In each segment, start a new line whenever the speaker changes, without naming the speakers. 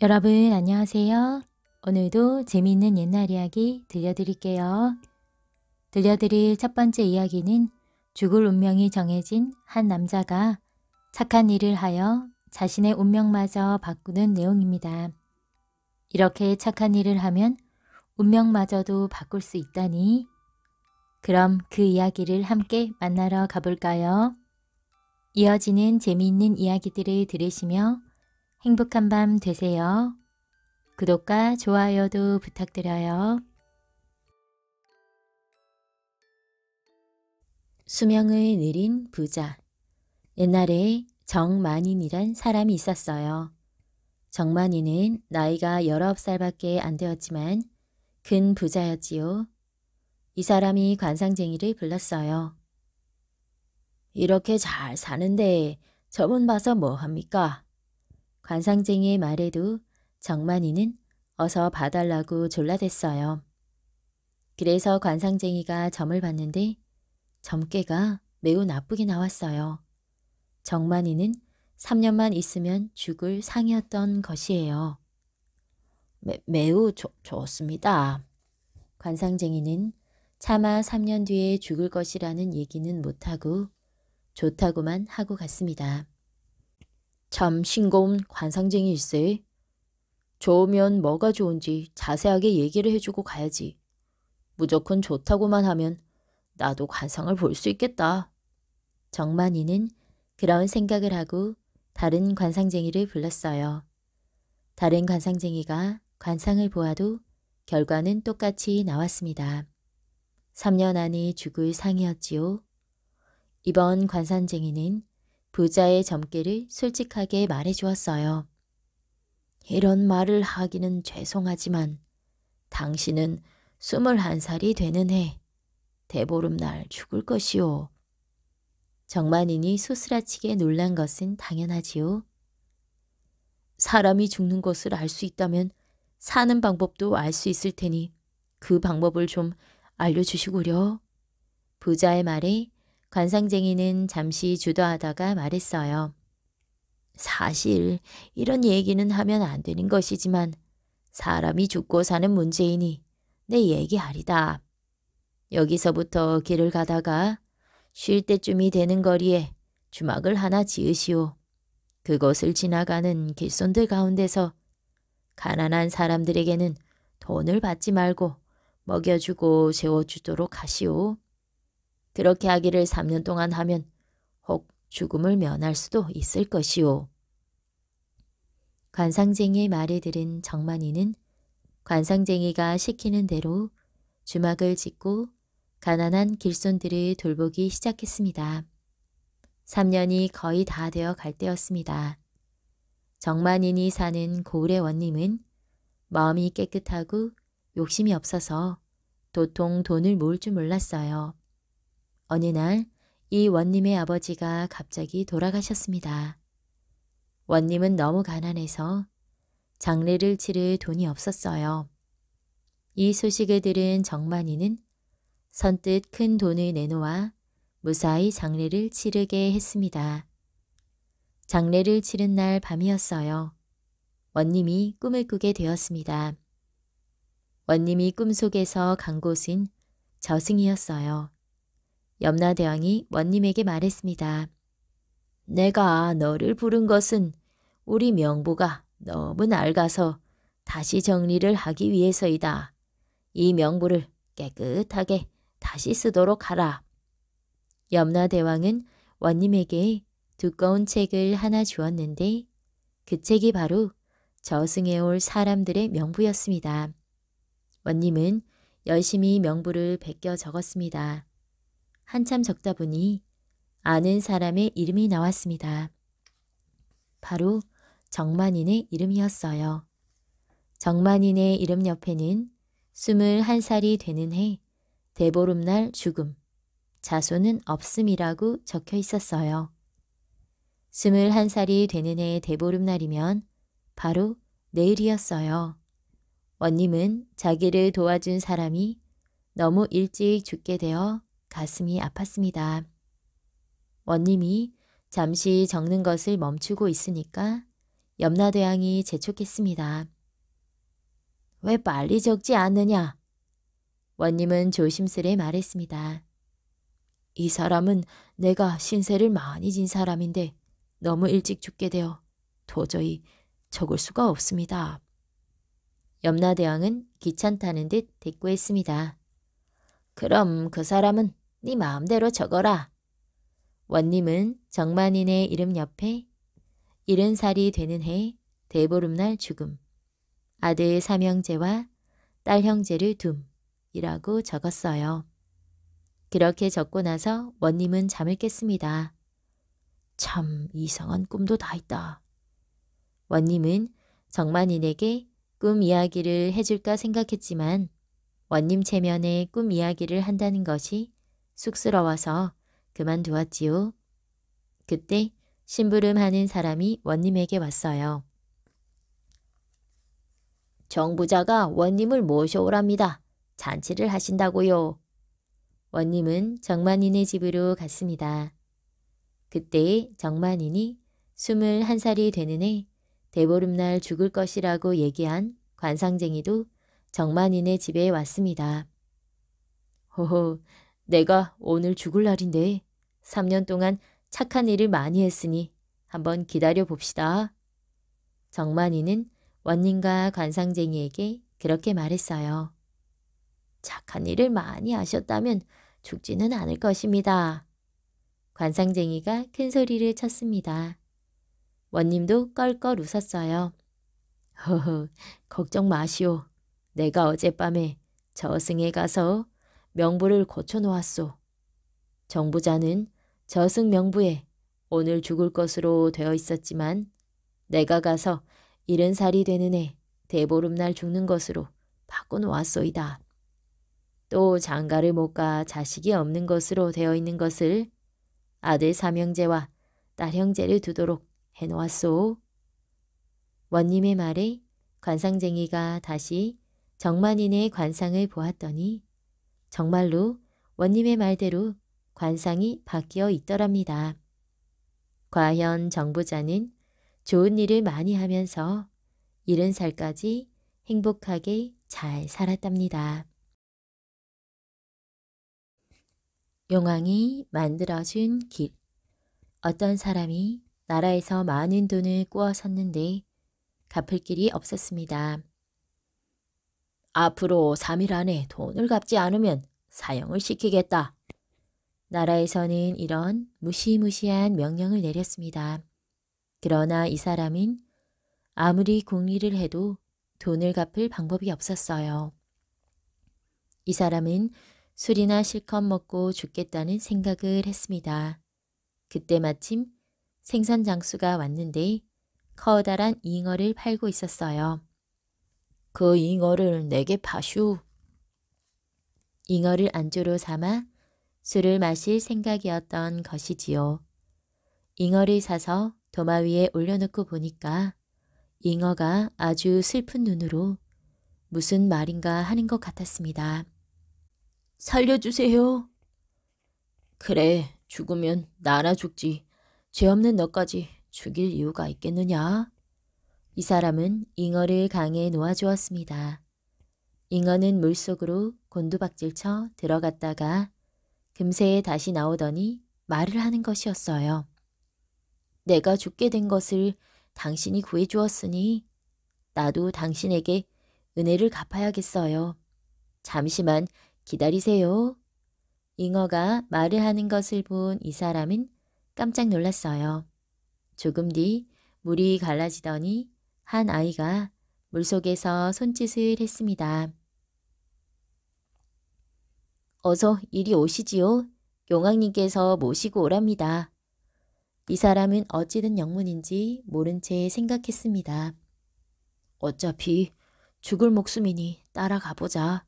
여러분 안녕하세요. 오늘도 재미있는 옛날 이야기 들려드릴게요. 들려드릴 첫 번째 이야기는 죽을 운명이 정해진 한 남자가 착한 일을 하여 자신의 운명마저 바꾸는 내용입니다. 이렇게 착한 일을 하면 운명마저도 바꿀 수 있다니 그럼 그 이야기를 함께 만나러 가볼까요? 이어지는 재미있는 이야기들을 들으시며 행복한 밤 되세요. 구독과 좋아요도 부탁드려요. 수명을 느린 부자 옛날에 정만인이란 사람이 있었어요. 정만인은 나이가 19살밖에 안 되었지만 큰 부자였지요. 이 사람이 관상쟁이를 불렀어요. 이렇게 잘 사는데 저분 봐서 뭐합니까? 관상쟁이의 말에도 정만이는 어서 봐달라고 졸라댔어요. 그래서 관상쟁이가 점을 봤는데 점괘가 매우 나쁘게 나왔어요. 정만이는 3년만 있으면 죽을 상이었던 것이에요. 매, 매우 조, 좋습니다. 관상쟁이는 차마 3년 뒤에 죽을 것이라는 얘기는 못하고 좋다고만 하고 갔습니다. 참 싱거운 관상쟁이일세. 좋으면 뭐가 좋은지 자세하게 얘기를 해주고 가야지. 무조건 좋다고만 하면 나도 관상을 볼 수 있겠다. 정만이는 그런 생각을 하고 다른 관상쟁이를 불렀어요. 다른 관상쟁이가 관상을 보아도 결과는 똑같이 나왔습니다. 3년 안에 죽을 상이었지요. 이번 관상쟁이는 부자의 점괘를 솔직하게 말해주었어요. 이런 말을 하기는 죄송하지만 당신은 21살이 되는 해 대보름날 죽을 것이오. 정만인이 수스라치게 놀란 것은 당연하지요. 사람이 죽는 것을 알 수 있다면 사는 방법도 알 수 있을 테니 그 방법을 좀 알려주시구려. 부자의 말에 관상쟁이는 잠시 주도하다가 말했어요. 사실 이런 얘기는 하면 안 되는 것이지만 사람이 죽고 사는 문제이니 내 얘기 아니다. 여기서부터 길을 가다가 쉴 때쯤이 되는 거리에 주막을 하나 지으시오. 그것을 지나가는 길손들 가운데서 가난한 사람들에게는 돈을 받지 말고 먹여주고 재워주도록 하시오. 그렇게 하기를 3년 동안 하면 혹 죽음을 면할 수도 있을 것이오. 관상쟁이의 말을 들은 정만이는 관상쟁이가 시키는 대로 주막을 짓고 가난한 길손들을 돌보기 시작했습니다. 3년이 거의 다 되어 갈 때였습니다. 정만인이 사는 고을의 원님은 마음이 깨끗하고 욕심이 없어서 도통 돈을 모을 줄 몰랐어요. 어느 날 이 원님의 아버지가 갑자기 돌아가셨습니다. 원님은 너무 가난해서 장례를 치를 돈이 없었어요. 이 소식을 들은 정만이는 선뜻 큰 돈을 내놓아 무사히 장례를 치르게 했습니다. 장례를 치른 날 밤이었어요. 원님이 꿈을 꾸게 되었습니다. 원님이 꿈속에서 간 곳은 저승이었어요. 염라대왕이 원님에게 말했습니다. 내가 너를 부른 것은 우리 명부가 너무 낡아서 다시 정리를 하기 위해서이다. 이 명부를 깨끗하게 다시 쓰도록 하라. 염라대왕은 원님에게 두꺼운 책을 하나 주었는데 그 책이 바로 저승에올 사람들의 명부였습니다. 원님은 열심히 명부를 베껴 적었습니다. 한참 적다 보니 아는 사람의 이름이 나왔습니다. 바로 정만인의 이름이었어요. 정만인의 이름 옆에는 21살이 되는 해 대보름날 죽음, 자손은 없음이라고 적혀 있었어요. 21살이 되는 해 대보름날이면 바로 내일이었어요. 원님은 자기를 도와준 사람이 너무 일찍 죽게 되어 가슴이 아팠습니다. 원님이 잠시 적는 것을 멈추고 있으니까 염라대왕이 재촉했습니다. 왜 빨리 적지 않느냐? 원님은 조심스레 말했습니다. 이 사람은 내가 신세를 많이 진 사람인데 너무 일찍 죽게 되어 도저히 적을 수가 없습니다. 염라대왕은 귀찮다는 듯 대꾸했습니다. 그럼 그 사람은 네 마음대로 적어라. 원님은 정만인의 이름 옆에 일흔 살이 되는 해 대보름날 죽음 아들 삼형제와 딸 형제를 둠이라고 적었어요. 그렇게 적고 나서 원님은 잠을 깼습니다. 참 이상한 꿈도 다 있다. 원님은 정만인에게 꿈 이야기를 해줄까 생각했지만 원님 체면에 꿈 이야기를 한다는 것이 쑥스러워서 그만두었지요. 그때 심부름하는 사람이 원님에게 왔어요. 정부자가 원님을 모셔오랍니다. 잔치를 하신다고요. 원님은 정만인의 집으로 갔습니다. 그때 정만인이 21살이 되는 해 대보름날 죽을 것이라고 얘기한 관상쟁이도 정만인의 집에 왔습니다. 호호, 내가 오늘 죽을 날인데 3년 동안 착한 일을 많이 했으니 한번 기다려 봅시다. 정만이는 원님과 관상쟁이에게 그렇게 말했어요. 착한 일을 많이 하셨다면 죽지는 않을 것입니다. 관상쟁이가 큰 소리를 쳤습니다. 원님도 껄껄 웃었어요. 허허, 걱정 마시오. 내가 어젯밤에 저승에 가서 명부를 고쳐놓았소. 정부자는 저승 명부에 오늘 죽을 것으로 되어 있었지만 내가 가서 일흔 살이 되는 해 대보름날 죽는 것으로 바꿔놓았소이다. 또 장가를 못 가 자식이 없는 것으로 되어 있는 것을 아들 삼형제와 딸 형제를 두도록 해놓았소. 원님의 말에 관상쟁이가 다시 정만인의 관상을 보았더니 정말로 원님의 말대로 관상이 바뀌어 있더랍니다. 과연 정부자는 좋은 일을 많이 하면서 70살까지 행복하게 잘 살았답니다. 용왕이 만들어준 길 어떤 사람이 나라에서 많은 돈을 꾸어 섰는데 갚을 길이 없었습니다. 앞으로 3일 안에 돈을 갚지 않으면 사형을 시키겠다. 나라에서는 이런 무시무시한 명령을 내렸습니다. 그러나 이 사람은 아무리 공리를 해도 돈을 갚을 방법이 없었어요. 이 사람은 술이나 실컷 먹고 죽겠다는 생각을 했습니다. 그때 마침 생산 장수가 왔는데 커다란 잉어를 팔고 있었어요. 그 잉어를 내게 파슈. 잉어를 안주로 삼아 술을 마실 생각이었던 것이지요. 잉어를 사서 도마 위에 올려놓고 보니까 잉어가 아주 슬픈 눈으로 무슨 말인가 하는 것 같았습니다. 살려주세요. 그래, 죽으면 나라 죽지. 죄 없는 너까지 죽일 이유가 있겠느냐? 이 사람은 잉어를 강에 놓아주었습니다. 잉어는 물속으로 곤두박질쳐 들어갔다가 금세 다시 나오더니 말을 하는 것이었어요. 내가 죽게 된 것을 당신이 구해주었으니 나도 당신에게 은혜를 갚아야겠어요. 잠시만 기다리세요. 잉어가 말을 하는 것을 본 이 사람은 깜짝 놀랐어요. 조금 뒤 물이 갈라지더니 한 아이가 물속에서 손짓을 했습니다. 어서 이리 오시지요. 용왕님께서 모시고 오랍니다. 이 사람은 어찌된 영문인지 모른 채 생각했습니다. 어차피 죽을 목숨이니 따라가 보자.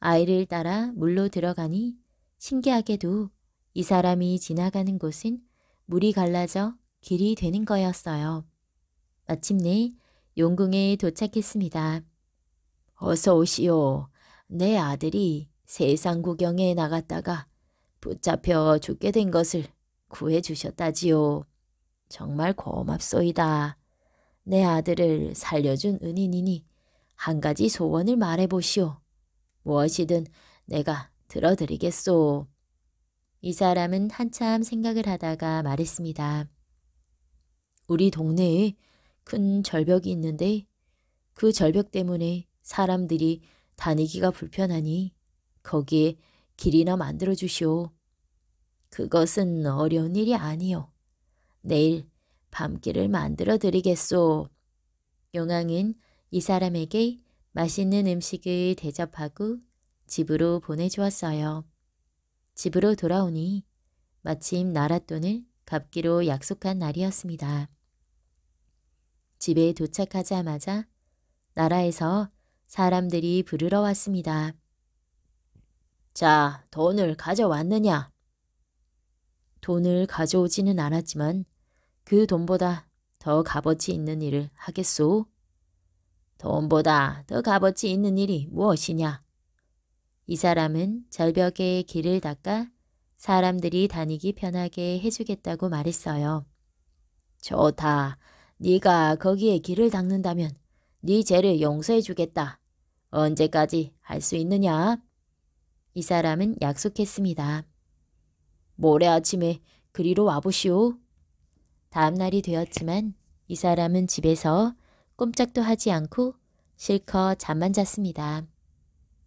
아이를 따라 물로 들어가니 신기하게도 이 사람이 지나가는 곳은 물이 갈라져 길이 되는 거였어요. 마침내 용궁에 도착했습니다. 어서 오시오. 내 아들이 세상 구경에 나갔다가 붙잡혀 죽게 된 것을 구해주셨다지요. 정말 고맙소이다. 내 아들을 살려준 은인이니 한 가지 소원을 말해보시오. 무엇이든 내가 들어드리겠소. 이 사람은 한참 생각을 하다가 말했습니다. 우리 동네에 큰 절벽이 있는데 그 절벽 때문에 사람들이 다니기가 불편하니 거기에 길이나 만들어 주시오. 그것은 어려운 일이 아니오 내일 밤길을 만들어 드리겠소. 용왕은 이 사람에게 맛있는 음식을 대접하고 집으로 보내주었어요. 집으로 돌아오니 마침 나랏돈을 갚기로 약속한 날이었습니다. 집에 도착하자마자 나라에서 사람들이 부르러 왔습니다. 자, 돈을 가져왔느냐? 돈을 가져오지는 않았지만 그 돈보다 더 값어치 있는 일을 하겠소? 돈보다 더 값어치 있는 일이 무엇이냐? 이 사람은 절벽에 길을 닦아 사람들이 다니기 편하게 해주겠다고 말했어요. 좋다. 네가 거기에 길을 닦는다면 네 죄를 용서해주겠다. 언제까지 할 수 있느냐? 이 사람은 약속했습니다. 모레 아침에 그리로 와보시오. 다음 날이 되었지만 이 사람은 집에서 꼼짝도 하지 않고 실컷 잠만 잤습니다.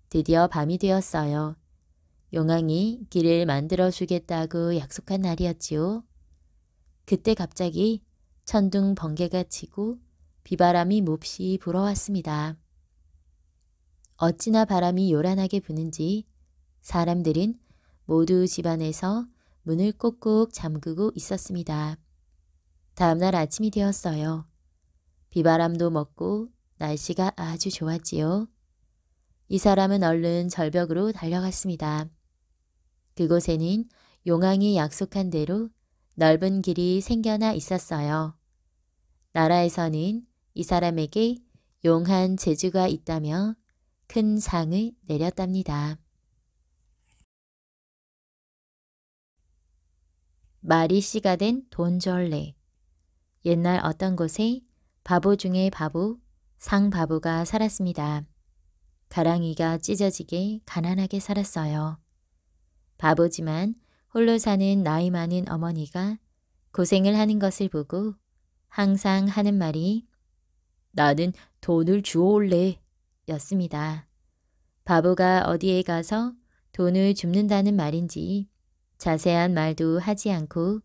드디어 밤이 되었어요. 용왕이 길을 만들어 주겠다고 약속한 날이었지요. 그때 갑자기 천둥 번개가 치고 비바람이 몹시 불어왔습니다. 어찌나 바람이 요란하게 부는지 사람들은 모두 집안에서 문을 꼭꼭 잠그고 있었습니다. 다음날 아침이 되었어요. 비바람도 먹고 날씨가 아주 좋았지요. 이 사람은 얼른 절벽으로 달려갔습니다. 그곳에는 용왕이 약속한 대로 넓은 길이 생겨나 있었어요. 나라에서는 이 사람에게 용한 재주가 있다며 큰 상을 내렸답니다. 말이 씨가 된 돈절레 옛날 어떤 곳에 바보 중에 바보, 상바보가 살았습니다. 가랑이가 찢어지게 가난하게 살았어요. 바보지만 홀로 사는 나이 많은 어머니가 고생을 하는 것을 보고 항상 하는 말이 나는 돈을 주어올래 였습니다. 바보가 어디에 가서 돈을 줍는다는 말인지 자세한 말도 하지 않고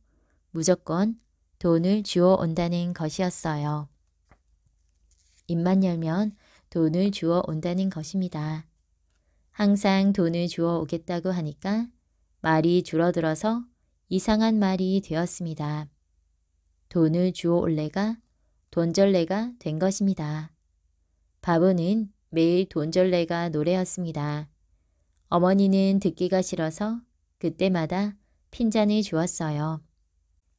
무조건 돈을 주어온다는 것이었어요. 입만 열면 돈을 주어온다는 것입니다. 항상 돈을 주어오겠다고 하니까 말이 줄어들어서 이상한 말이 되었습니다. 돈을 주어 올래가 돈절레가 된 것입니다. 바보는 매일 돈절레가 노래였습니다. 어머니는 듣기가 싫어서 그때마다 핀잔을 주었어요.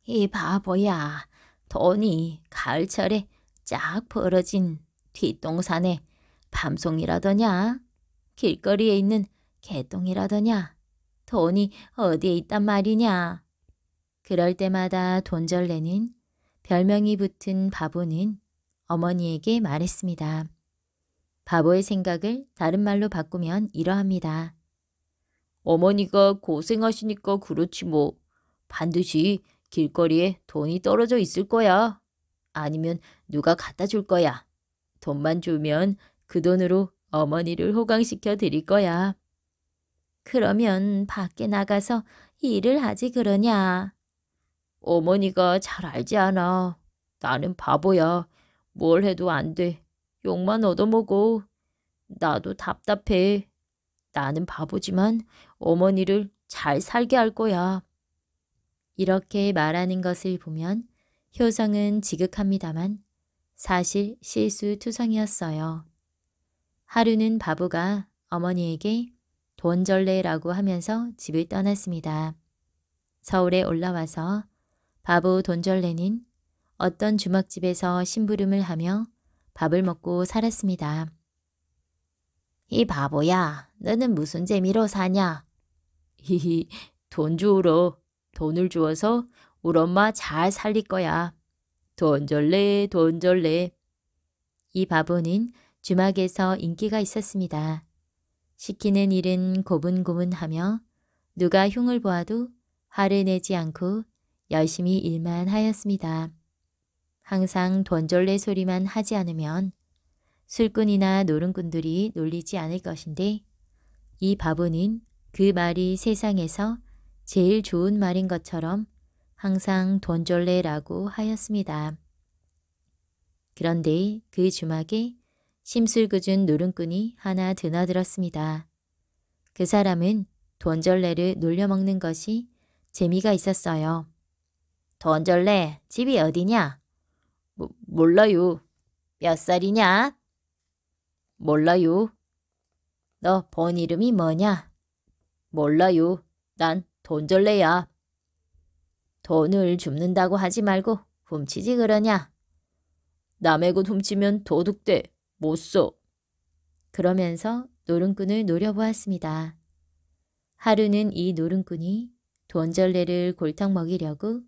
이 바보야, 돈이 가을철에 쫙 벌어진 뒷동산에 밤송이라더냐, 길거리에 있는 개똥이라더냐, 돈이 어디에 있단 말이냐. 그럴 때마다 돈절레는 별명이 붙은 바보는 어머니에게 말했습니다. 바보의 생각을 다른 말로 바꾸면 이러합니다. 어머니가 고생하시니까 그렇지 뭐. 반드시 길거리에 돈이 떨어져 있을 거야. 아니면 누가 갖다 줄 거야. 돈만 주면 그 돈으로 어머니를 호강시켜 드릴 거야. 그러면 밖에 나가서 일을 하지 그러냐. 어머니가 잘 알지 않아. 나는 바보야. 뭘 해도 안 돼. 욕만 얻어먹어. 나도 답답해. 나는 바보지만 어머니를 잘 살게 할 거야. 이렇게 말하는 것을 보면 효성은 지극합니다만 사실 실수투성이었어요. 하루는 바보가 어머니에게 돈절레라고 하면서 집을 떠났습니다. 서울에 올라와서 바보 돈절레는 어떤 주막집에서 심부름을 하며 밥을 먹고 살았습니다. 이 바보야, 너는 무슨 재미로 사냐? 히히, 돈 주우러. 돈을 주어서 우리 엄마 잘 살릴 거야. 돈절레, 돈절레. 이 바보는 주막에서 인기가 있었습니다. 시키는 일은 고분고분하며 누가 흉을 보아도 화를 내지 않고 열심히 일만 하였습니다. 항상 돈절레 소리만 하지 않으면 술꾼이나 노름꾼들이 놀리지 않을 것인데 이 바보는 그 말이 세상에서 제일 좋은 말인 것처럼 항상 돈절레라고 하였습니다. 그런데 그 주막에 심술궂은 노름꾼이 하나 드나들었습니다. 그 사람은 돈절레를 놀려먹는 것이 재미가 있었어요. 돈 절래 집이 어디냐? 모, 뭐, 몰라요. 몇 살이냐? 몰라요. 너 본 이름이 뭐냐? 몰라요. 난 돈절래야. 돈을 줍는다고 하지 말고 훔치지 그러냐? 남의 것 훔치면 도둑돼. 못 써. 그러면서 노름꾼을 노려보았습니다. 하루는 이 노름꾼이 돈절레를 골탕 먹이려고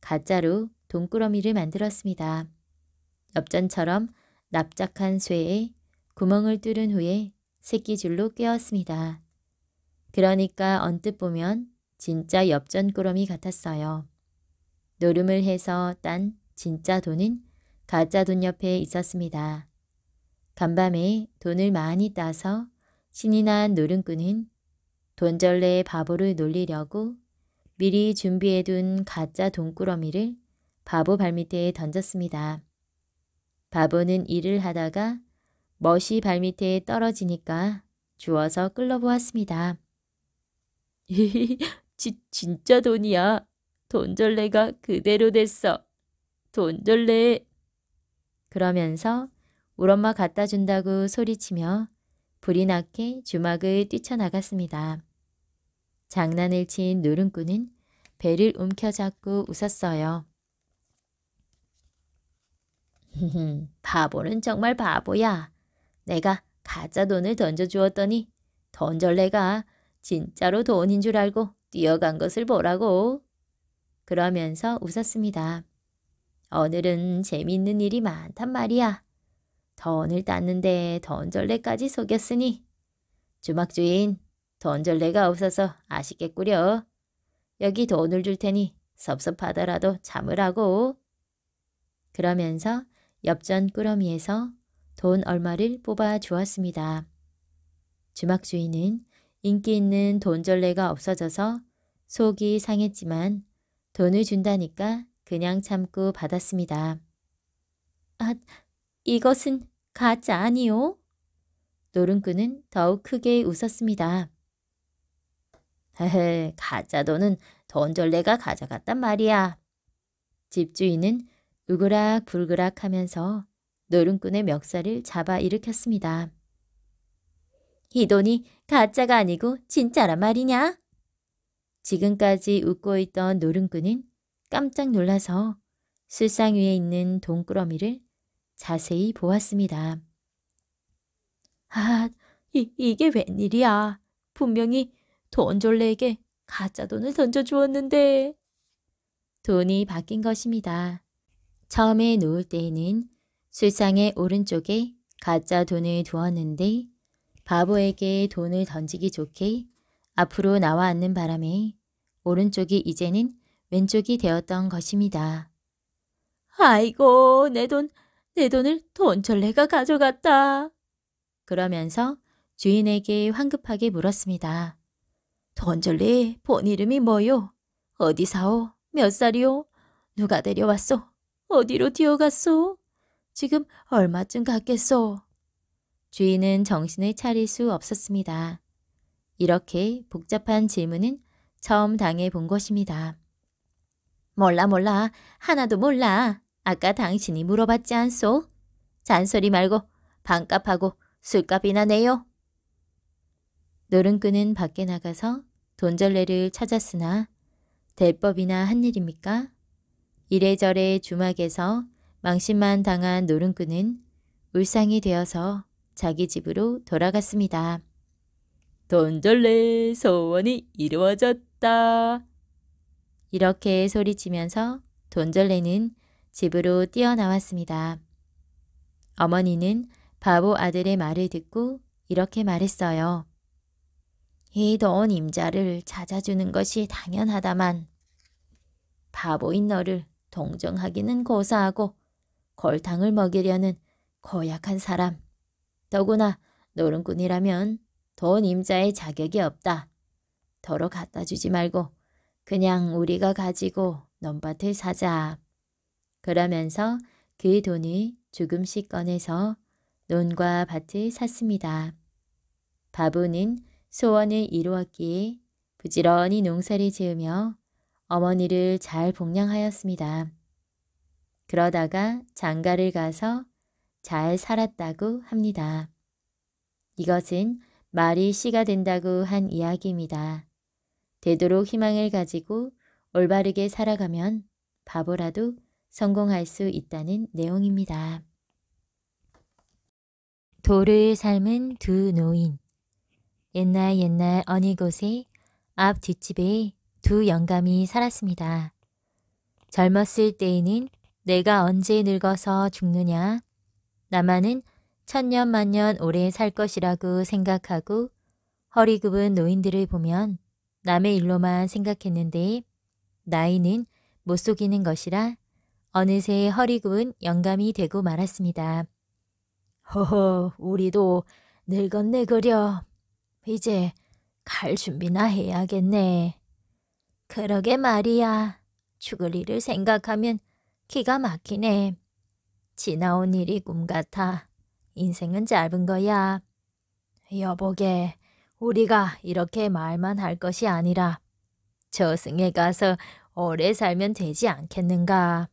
가짜로 동그러미를 만들었습니다. 엽전처럼 납작한 쇠에 구멍을 뚫은 후에 새끼줄로 꿰었습니다. 그러니까 언뜻 보면 진짜 엽전 꾸러미 같았어요. 노름을 해서 딴 진짜 돈은 가짜 돈 옆에 있었습니다. 간밤에 돈을 많이 따서 신이 난 노름꾼은 돈절레의 바보를 놀리려고 미리 준비해둔 가짜 돈꾸러미를 바보 발밑에 던졌습니다. 바보는 일을 하다가 멋이 발밑에 떨어지니까 주워서 끌러보았습니다. 지, 진짜 돈이야. 돈절레가 그대로 됐어. 돈절레. 그러면서 울엄마 갖다 준다고 소리치며 불이 나게 주막을 뛰쳐나갔습니다. 장난을 친누룽꾼은 배를 움켜잡고 웃었어요. 바보는 정말 바보야. 내가 가짜 돈을 던져주었더니 던절래가 진짜로 돈인 줄 알고 뛰어간 것을 보라고. 그러면서 웃었습니다. 오늘은 재밌는 일이 많단 말이야. 돈을 땄는데 던절래까지 속였으니. 주막주인, 던절래가 없어서 아쉽겠구려. 여기 돈을 줄 테니 섭섭하더라도 잠을 하고. 그러면서 옆전 꾸러미에서 돈 얼마를 뽑아 주었습니다. 주막 주인은 인기 있는 돈절레가 없어져서 속이 상했지만 돈을 준다니까 그냥 참고 받았습니다. 아, 이것은 가짜 아니오 노름꾼은 더욱 크게 웃었습니다. 헤헤, 가짜 돈은 던절레가 가져갔단 말이야. 집주인은 으그락불그락 하면서 노름꾼의 멱살을 잡아 일으켰습니다. 이 돈이 가짜가 아니고 진짜란 말이냐? 지금까지 웃고 있던 노름꾼은 깜짝 놀라서 술상 위에 있는 돈꾸러미를 자세히 보았습니다. 아, 이, 이게 웬일이야. 분명히 돈졸레에게 가짜 돈을 던져주었는데 돈이 바뀐 것입니다. 처음에 누울 때에는 술상의 오른쪽에 가짜 돈을 두었는데 바보에게 돈을 던지기 좋게 앞으로 나와 앉는 바람에 오른쪽이 이제는 왼쪽이 되었던 것입니다. 아이고 내 돈, 내 돈을 돈철레가 가져갔다. 그러면서 주인에게 황급하게 물었습니다. 돈절리 본 이름이 뭐요? 어디 사오? 몇살이오 누가 데려왔소? 어디로 뛰어갔소? 지금 얼마쯤 갔겠소? 주인은 정신을 차릴 수 없었습니다. 이렇게 복잡한 질문은 처음 당해본 것입니다. 몰라 몰라 하나도 몰라 아까 당신이 물어봤지 않소? 잔소리 말고 반값하고 술값이나 내요. 노름꾼은 밖에 나가서 돈절레를 찾았으나 대법이나 한 일입니까? 이래저래 주막에서 망신만 당한 노름꾼은 울상이 되어서 자기 집으로 돌아갔습니다. 돈절레 소원이 이루어졌다. 이렇게 소리치면서 돈절레는 집으로 뛰어나왔습니다. 어머니는 바보 아들의 말을 듣고 이렇게 말했어요. 이 더운 임자를 찾아주는 것이 당연하다만 바보인 너를 동정하기는 고사하고 골탕을 먹이려는 고약한 사람. 더구나 노름꾼이라면 돈 임자의 자격이 없다. 더러 갖다 주지 말고 그냥 우리가 가지고 넘밭을 사자. 그러면서 그돈이 조금씩 꺼내서 논과 밭을 샀습니다. 바보는 소원을 이루었기에 부지런히 농사를 지으며 어머니를 잘 복양하였습니다. 그러다가 장가를 가서 잘 살았다고 합니다. 이것은 말이 씨가 된다고 한 이야기입니다. 되도록 희망을 가지고 올바르게 살아가면 바보라도 성공할 수 있다는 내용입니다. 도를 삶은 두 노인 옛날 옛날 어느 곳에 앞 뒷집에 두 영감이 살았습니다. 젊었을 때에는 내가 언제 늙어서 죽느냐? 나만은 천년 만년 오래 살 것이라고 생각하고 허리 굽은 노인들을 보면 남의 일로만 생각했는데 나이는 못 속이는 것이라 어느새 허리 굽은 영감이 되고 말았습니다. 허허, 우리도 늙었네 그려. 이제 갈 준비나 해야겠네. 그러게 말이야. 죽을 일을 생각하면 기가 막히네. 지나온 일이 꿈 같아. 인생은 짧은 거야. 여보게, 우리가 이렇게 말만 할 것이 아니라 저승에 가서 오래 살면 되지 않겠는가.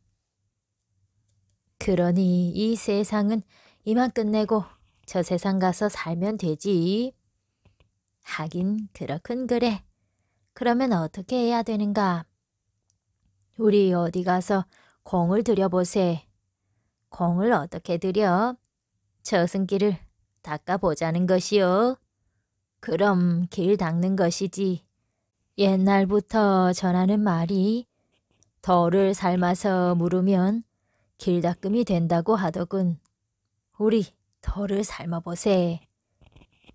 그러니 이 세상은 이만 끝내고 저 세상 가서 살면 되지. 하긴 그렇군 그래. 그러면 어떻게 해야 되는가? 우리 어디 가서 공을 들여보세. 공을 어떻게 들여? 저승길을 닦아보자는 것이요. 그럼 길 닦는 것이지. 옛날부터 전하는 말이 덜을 삶아서 물으면 길 닦음이 된다고 하더군. 우리 덜을 삶아보세.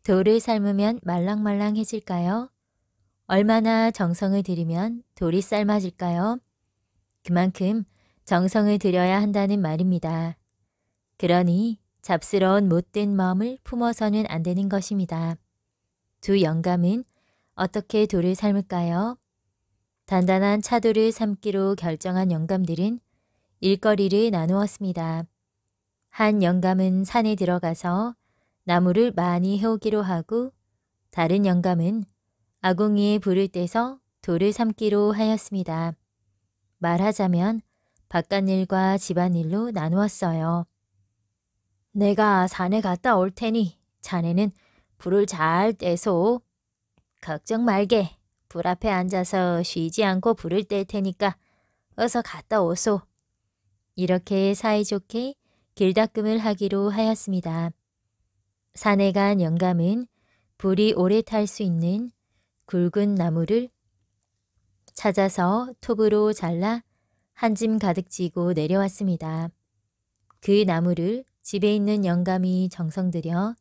돌을 삶으면 말랑말랑해질까요? 얼마나 정성을 들이면 돌이 삶아질까요? 그만큼 정성을 들여야 한다는 말입니다. 그러니 잡스러운 못된 마음을 품어서는 안 되는 것입니다. 두 영감은 어떻게 돌을 삶을까요? 단단한 차돌을 삶기로 결정한 영감들은 일거리를 나누었습니다. 한 영감은 산에 들어가서 나무를 많이 해오기로 하고 다른 영감은 아궁이에 불을 떼서 돌을 삼기로 하였습니다. 말하자면 바깥일과 집안일로 나누었어요. 내가 산에 갔다 올 테니 자네는 불을 잘 떼소. 걱정 말게. 불 앞에 앉아서 쉬지 않고 불을 뗄 테니까 어서 갔다 오소. 이렇게 사이좋게 길닦금을 하기로 하였습니다. 산에 간 영감은 불이 오래 탈 수 있는 굵은 나무를 찾아서 톱으로 잘라 한 짐 가득 지고 내려왔습니다. 그 나무를 집에 있는 영감이 정성 들여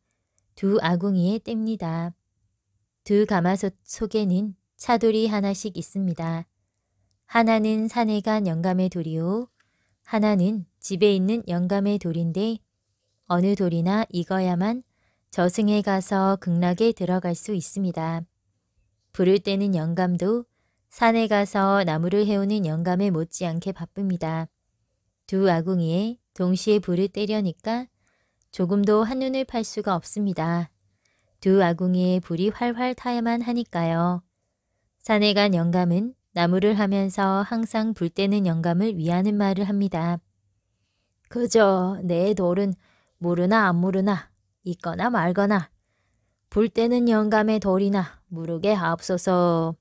두 아궁이에 뗍니다. 두 가마솥 속에는 차돌이 하나씩 있습니다. 하나는 산에 간 영감의 돌이요. 하나는 집에 있는 영감의 돌인데 어느 돌이나 익어야만 저승에 가서 극락에 들어갈 수 있습니다. 불을 떼는 영감도 산에 가서 나무를 해오는 영감에 못지않게 바쁩니다. 두 아궁이에 동시에 불을 때려니까 조금도 한눈을 팔 수가 없습니다. 두 아궁이에 불이 활활 타야만 하니까요. 산에 간 영감은 나무를 하면서 항상 불떼는 영감을 위하는 말을 합니다. 그저 내 돌은 모르나 안 모르나 있거나 말거나 불 때는 영감의 돌이나 무릎에 하옵소서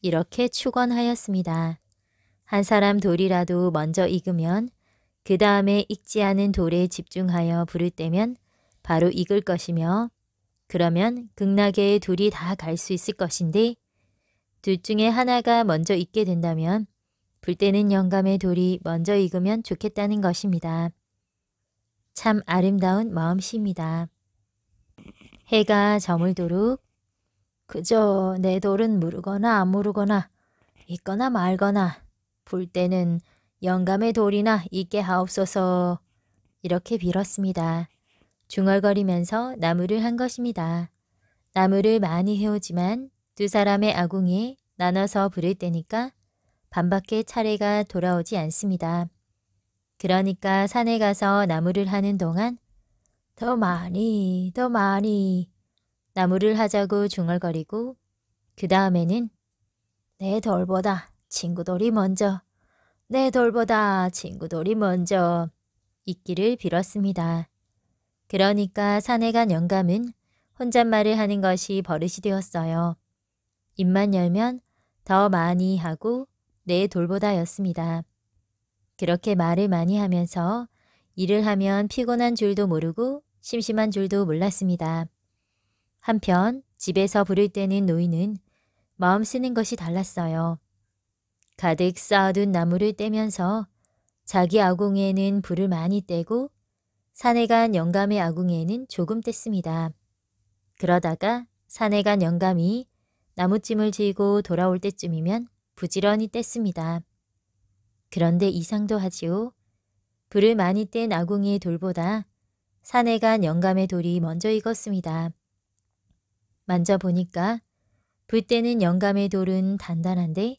이렇게 축원하였습니다. 한 사람 돌이라도 먼저 익으면 그 다음에 익지 않은 돌에 집중하여 부를 때면 바로 익을 것이며 그러면 극락의 둘이 다 갈 수 있을 것인데 둘 중에 하나가 먼저 익게 된다면 불때는 영감의 돌이 먼저 익으면 좋겠다는 것입니다. 참 아름다운 마음씨입니다. 해가 저물도록 그저 내 돌은 모르거나안모르거나 있거나 말거나 불 때는 영감의 돌이나 있게 하옵소서 이렇게 빌었습니다. 중얼거리면서 나무를 한 것입니다. 나무를 많이 해오지만 두 사람의 아궁이 나눠서 부를 때니까 반밖에 차례가 돌아오지 않습니다. 그러니까 산에 가서 나무를 하는 동안 더 많이, 더 많이 나무를 하자고 중얼거리고 그 다음에는 내 돌보다 친구돌이 먼저, 내 돌보다 친구돌이 먼저 있기를 빌었습니다. 그러니까 산에 간 영감은 혼잣말을 하는 것이 버릇이 되었어요. 입만 열면 더 많이 하고 내 돌보다였습니다. 그렇게 말을 많이 하면서 일을 하면 피곤한 줄도 모르고 심심한 줄도 몰랐습니다. 한편 집에서 부를 때는 노인은 마음 쓰는 것이 달랐어요. 가득 쌓아둔 나무를 떼면서 자기 아궁에는 불을 많이 떼고 산에 간 영감의 아궁에는 조금 뗐습니다. 그러다가 산에 간 영감이 나무찜을 지고 돌아올 때쯤이면 부지런히 뗐습니다. 그런데 이상도 하지요. 불을 많이 뗀 아궁이의 돌보다 산에 간 영감의 돌이 먼저 익었습니다. 만져보니까 불 때는 영감의 돌은 단단한데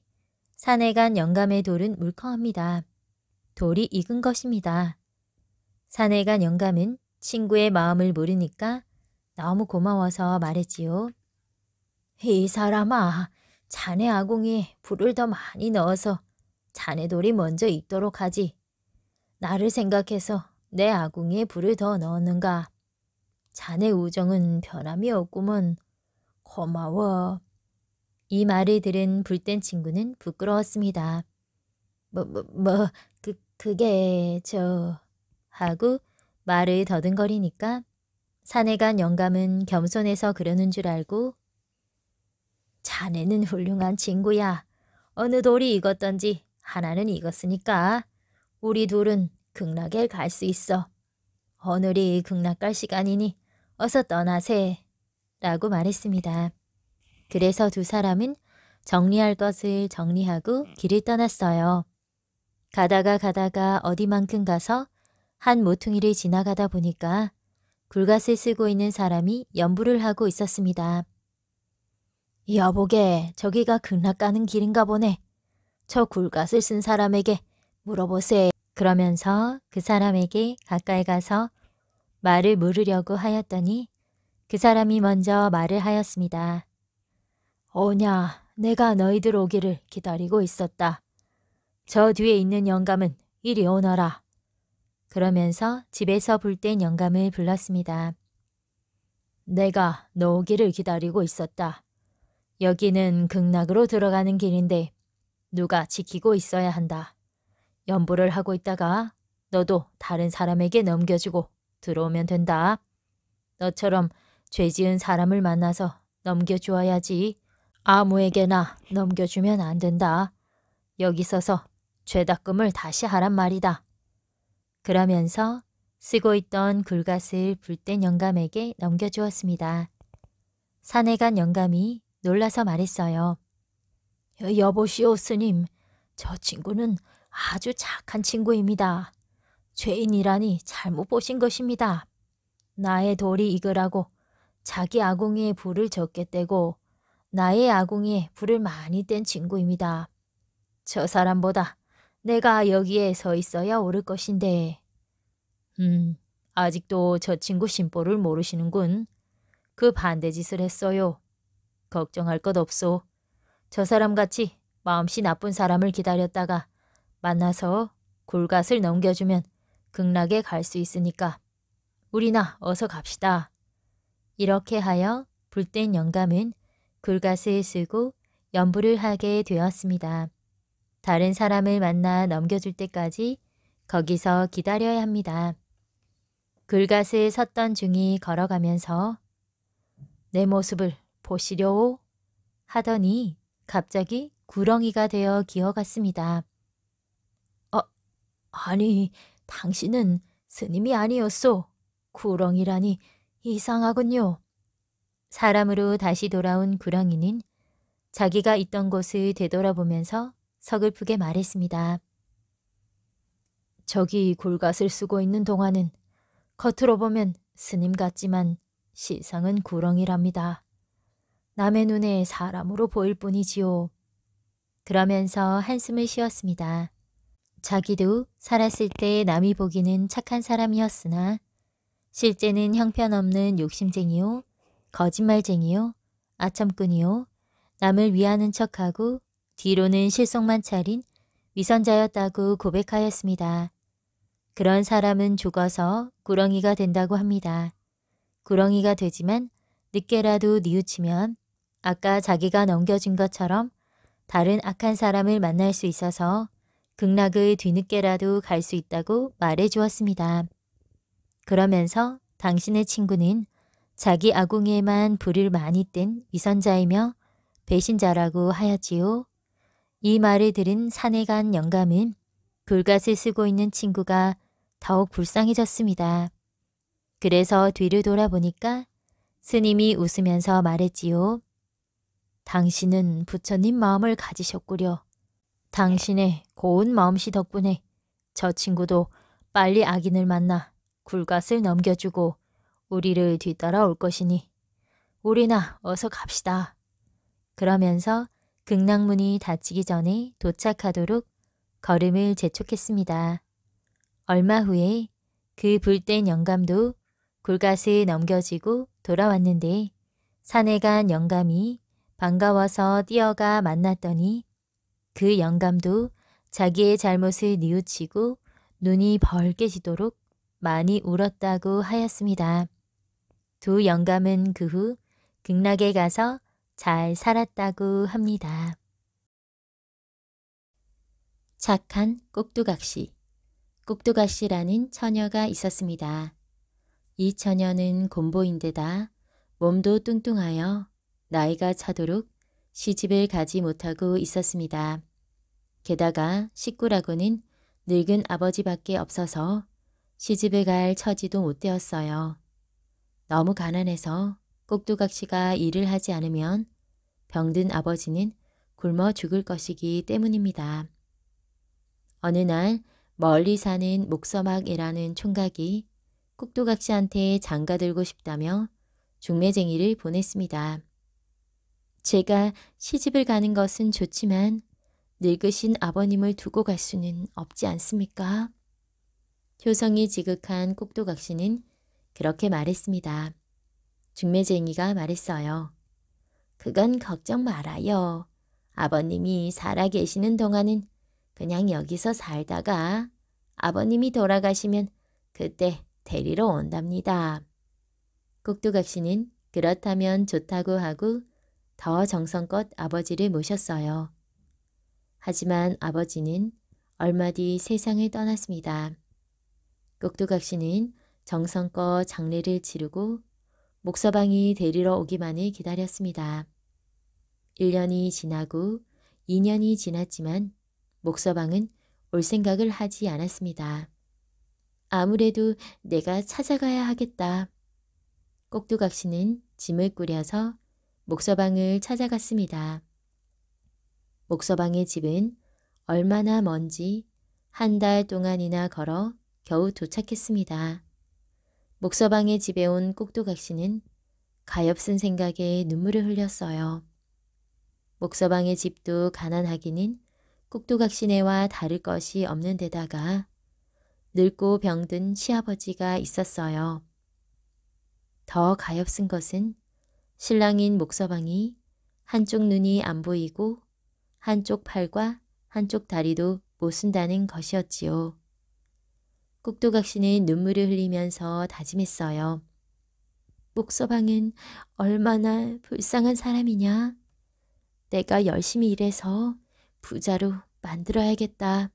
산에 간 영감의 돌은 물컹합니다. 돌이 익은 것입니다. 산에 간 영감은 친구의 마음을 모르니까 너무 고마워서 말했지요. 이 사람아, 자네 아궁이 불을 더 많이 넣어서 자네 돌이 먼저 익도록 하지. 나를 생각해서 내 아궁이에 불을 더 넣었는가. 자네 우정은 변함이 없구먼. 고마워. 이 말을 들은 불된 친구는 부끄러웠습니다. 뭐, 뭐, 뭐, 그, 그게, 저... 하고 말을 더듬거리니까 사내 간 영감은 겸손해서 그러는 줄 알고 자네는 훌륭한 친구야. 어느 돌이 익었던지 하나는 익었으니까 우리 둘은 극락에 갈 수 있어. 오늘이 극락 갈 시간이니 어서 떠나세. 라고 말했습니다. 그래서 두 사람은 정리할 것을 정리하고 길을 떠났어요. 가다가 가다가 어디만큼 가서 한 모퉁이를 지나가다 보니까 굴갓을 쓰고 있는 사람이 연부를 하고 있었습니다. 여보게, 저기가 극락 가는 길인가 보네. 저 굴갓을 쓴 사람에게 물어보세. 요 그러면서 그 사람에게 가까이 가서 말을 물으려고 하였더니 그 사람이 먼저 말을 하였습니다. 오냐, 내가 너희들 오기를 기다리고 있었다. 저 뒤에 있는 영감은 이리 오너라. 그러면서 집에서 불땐 영감을 불렀습니다. 내가 너 오기를 기다리고 있었다. 여기는 극락으로 들어가는 길인데 누가 지키고 있어야 한다. 연보를 하고 있다가 너도 다른 사람에게 넘겨주고 들어오면 된다. 너처럼 죄 지은 사람을 만나서 넘겨주어야지 아무에게나 넘겨주면 안 된다. 여기 서서 죄다음을 다시 하란 말이다. 그러면서 쓰고 있던 굴갓을 불된 영감에게 넘겨주었습니다. 사내간 영감이 놀라서 말했어요. 여보시오, 스님. 저 친구는 아주 착한 친구입니다. 죄인이라니 잘못 보신 것입니다. 나의 돌이 익으라고 자기 아궁이에 불을 적게 떼고 나의 아궁이에 불을 많이 뗀 친구입니다. 저 사람보다 내가 여기에 서 있어야 오를 것인데. 음, 아직도 저 친구 심보를 모르시는군. 그 반대짓을 했어요. 걱정할 것 없소. 저 사람같이 마음씨 나쁜 사람을 기다렸다가 만나서 굴갓을 넘겨주면 극락에 갈 수 있으니까 우리나 어서 갑시다. 이렇게 하여 불된 영감은 굴갓을 쓰고 연부를 하게 되었습니다. 다른 사람을 만나 넘겨줄 때까지 거기서 기다려야 합니다. 굴갓을 섰던 중이 걸어가면서 내 모습을 보시려오 하더니 갑자기 구렁이가 되어 기어갔습니다. 어, 아니, 당신은 스님이 아니었소. 구렁이라니 이상하군요. 사람으로 다시 돌아온 구렁이는 자기가 있던 곳을 되돌아보면서 서글프게 말했습니다. 저기 골갓을 쓰고 있는 동안은 겉으로 보면 스님 같지만 시상은 구렁이랍니다. 남의 눈에 사람으로 보일 뿐이지요. 그러면서 한숨을 쉬었습니다. 자기도 살았을 때 남이 보기는 착한 사람이었으나 실제는 형편없는 욕심쟁이요, 거짓말쟁이요, 아첨꾼이요, 남을 위하는 척하고 뒤로는 실속만 차린 위선자였다고 고백하였습니다. 그런 사람은 죽어서 구렁이가 된다고 합니다. 구렁이가 되지만 늦게라도 뉘우치면 아까 자기가 넘겨준 것처럼 다른 악한 사람을 만날 수 있어서 극락의 뒤늦게라도 갈 수 있다고 말해 주었습니다. 그러면서 당신의 친구는 자기 아궁이에만 불을 많이 뗀 위선자이며 배신자라고 하였지요. 이 말을 들은 사내 간 영감은 불가을 쓰고 있는 친구가 더욱 불쌍해졌습니다. 그래서 뒤를 돌아보니까 스님이 웃으면서 말했지요. 당신은 부처님 마음을 가지셨구려. 당신의 고운 마음씨 덕분에 저 친구도 빨리 악인을 만나 굴갓을 넘겨주고 우리를 뒤따라 올 것이니 우리나 어서 갑시다. 그러면서 극락문이 닫히기 전에 도착하도록 걸음을 재촉했습니다. 얼마 후에 그 불된 영감도 굴갓을 넘겨지고 돌아왔는데 사내간 영감이 반가워서 뛰어가 만났더니 그 영감도 자기의 잘못을 뉘우치고 눈이 벌게지도록 많이 울었다고 하였습니다. 두 영감은 그 후 극락에 가서 잘 살았다고 합니다. 착한 꼭두각시 꼭두각시라는 처녀가 있었습니다. 이 처녀는 곰보인데다 몸도 뚱뚱하여 나이가 차도록 시집을 가지 못하고 있었습니다. 게다가 식구라고는 늙은 아버지밖에 없어서 시집을 갈 처지도 못 되었어요. 너무 가난해서 꼭두각시가 일을 하지 않으면 병든 아버지는 굶어 죽을 것이기 때문입니다. 어느 날 멀리 사는 목서막이라는 총각이 꼭두각시한테 장가들고 싶다며 중매쟁이를 보냈습니다. 제가 시집을 가는 것은 좋지만 늙으신 아버님을 두고 갈 수는 없지 않습니까? 효성이 지극한 꼭두각시는 그렇게 말했습니다. 중매쟁이가 말했어요. 그건 걱정 말아요. 아버님이 살아 계시는 동안은 그냥 여기서 살다가 아버님이 돌아가시면 그때 데리러 온답니다. 꼭두각시는 그렇다면 좋다고 하고 더 정성껏 아버지를 모셨어요. 하지만 아버지는 얼마 뒤 세상을 떠났습니다. 꼭두각시는 정성껏 장례를 치르고 목서방이 데리러 오기만을 기다렸습니다. 1년이 지나고 2년이 지났지만 목서방은 올 생각을 하지 않았습니다. 아무래도 내가 찾아가야 하겠다. 꼭두각시는 짐을 꾸려서 목서방을 찾아갔습니다. 목서방의 집은 얼마나 먼지 한 달 동안이나 걸어 겨우 도착했습니다. 목서방의 집에 온 꼭두각시는 가엾은 생각에 눈물을 흘렸어요. 목서방의 집도 가난하기는 꼭두각시네와 다를 것이 없는 데다가 늙고 병든 시아버지가 있었어요. 더 가엾은 것은 신랑인 목서방이 한쪽 눈이 안 보이고 한쪽 팔과 한쪽 다리도 못 쓴다는 것이었지요. 꾹도각 씨는 눈물을 흘리면서 다짐했어요. 목서방은 얼마나 불쌍한 사람이냐. 내가 열심히 일해서 부자로 만들어야겠다.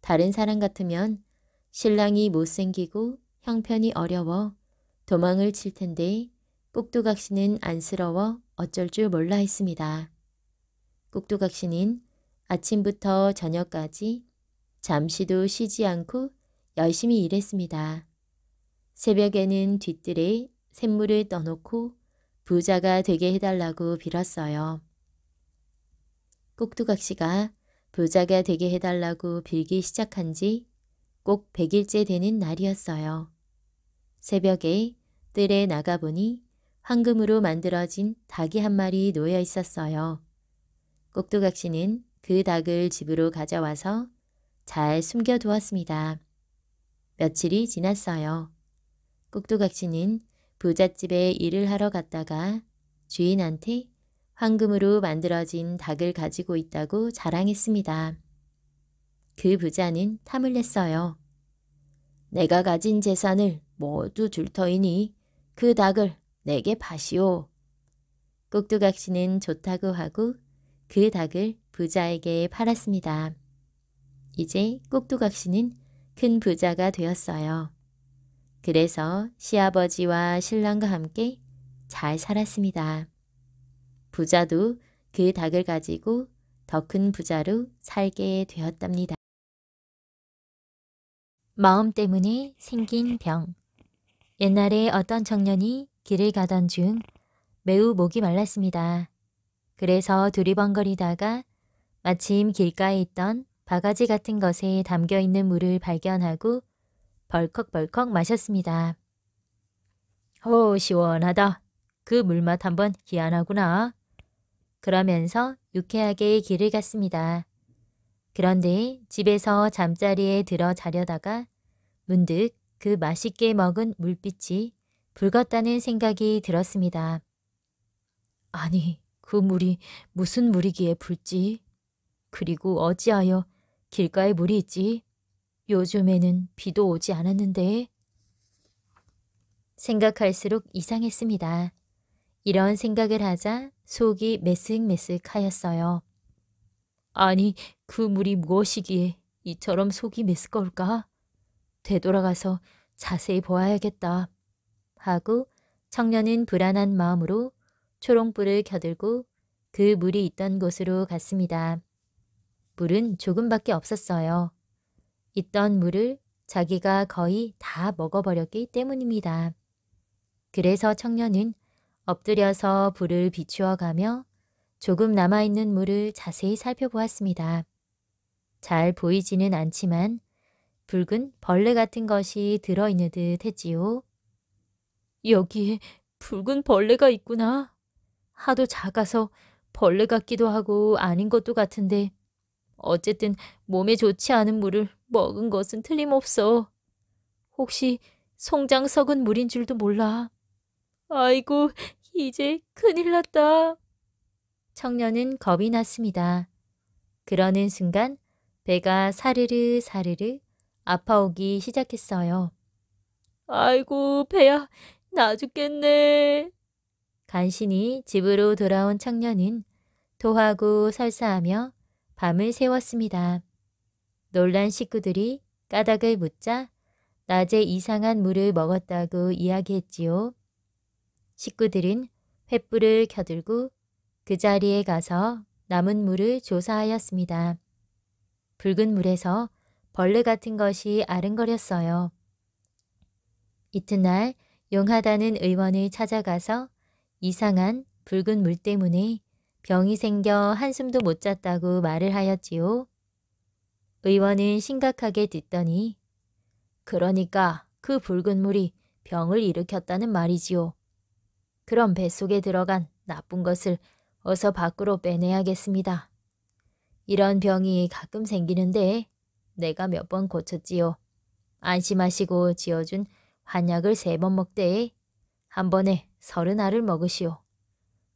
다른 사람 같으면 신랑이 못생기고 형편이 어려워 도망을 칠 텐데 꼭두각시는 안쓰러워 어쩔 줄 몰라 했습니다. 꼭두각시는 아침부터 저녁까지 잠시도 쉬지 않고 열심히 일했습니다. 새벽에는 뒤뜰에 샘물을 떠놓고 부자가 되게 해달라고 빌었어요. 꼭두각시가 부자가 되게 해달라고 빌기 시작한 지꼭 100일째 되는 날이었어요. 새벽에 뜰에 나가보니 황금으로 만들어진 닭이 한 마리 놓여 있었어요. 꼭두각시는 그 닭을 집으로 가져와서 잘 숨겨두었습니다. 며칠이 지났어요. 꼭두각시는 부잣집에 일을 하러 갔다가 주인한테 황금으로 만들어진 닭을 가지고 있다고 자랑했습니다. 그 부자는 탐을 냈어요. 내가 가진 재산을 모두 줄 터이니 그 닭을 내게 파시오. 꼭두각시는 좋다고 하고 그 닭을 부자에게 팔았습니다. 이제 꼭두각시는 큰 부자가 되었어요. 그래서 시아버지와 신랑과 함께 잘 살았습니다. 부자도 그 닭을 가지고 더 큰 부자로 살게 되었답니다. 마음 때문에 생긴 병 옛날에 어떤 청년이 길을 가던 중 매우 목이 말랐습니다. 그래서 두리번거리다가 마침 길가에 있던 바가지 같은 것에 담겨있는 물을 발견하고 벌컥벌컥 마셨습니다. 오, 어, 시원하다. 그 물맛 한번 희한하구나. 그러면서 유쾌하게 길을 갔습니다. 그런데 집에서 잠자리에 들어 자려다가 문득 그 맛있게 먹은 물빛이 불같다는 생각이 들었습니다. 아니, 그 물이 무슨 물이기에 붉지? 그리고 어찌하여 길가에 물이 있지? 요즘에는 비도 오지 않았는데? 생각할수록 이상했습니다. 이런 생각을 하자 속이 메슥메슥하였어요 아니, 그 물이 무엇이기에 이처럼 속이 메슥걸까 되돌아가서 자세히 보아야겠다. 하고 청년은 불안한 마음으로 초롱불을 켜들고 그 물이 있던 곳으로 갔습니다. 물은 조금밖에 없었어요. 있던 물을 자기가 거의 다 먹어버렸기 때문입니다. 그래서 청년은 엎드려서 불을 비추어 가며 조금 남아있는 물을 자세히 살펴보았습니다. 잘 보이지는 않지만 붉은 벌레 같은 것이 들어있는 듯 했지요. 여기에 붉은 벌레가 있구나. 하도 작아서 벌레 같기도 하고 아닌 것도 같은데 어쨌든 몸에 좋지 않은 물을 먹은 것은 틀림없어. 혹시 송장 썩은 물인 줄도 몰라. 아이고, 이제 큰일 났다. 청년은 겁이 났습니다. 그러는 순간 배가 사르르 사르르 아파오기 시작했어요. 아이고, 배야. 나 죽겠네. 간신히 집으로 돌아온 청년은 토하고 설사하며 밤을 새웠습니다. 놀란 식구들이 까닭을 묻자 낮에 이상한 물을 먹었다고 이야기했지요. 식구들은 횃불을 켜들고 그 자리에 가서 남은 물을 조사하였습니다. 붉은 물에서 벌레 같은 것이 아른거렸어요. 이튿날 용하다는 의원을 찾아가서 이상한 붉은 물 때문에 병이 생겨 한숨도 못 잤다고 말을 하였지요. 의원은 심각하게 듣더니 그러니까 그 붉은 물이 병을 일으켰다는 말이지요. 그럼 뱃속에 들어간 나쁜 것을 어서 밖으로 빼내야겠습니다. 이런 병이 가끔 생기는데 내가 몇 번 고쳤지요. 안심하시고 지어준 한약을 세 번 먹되 한 번에 서른 알을 먹으시오.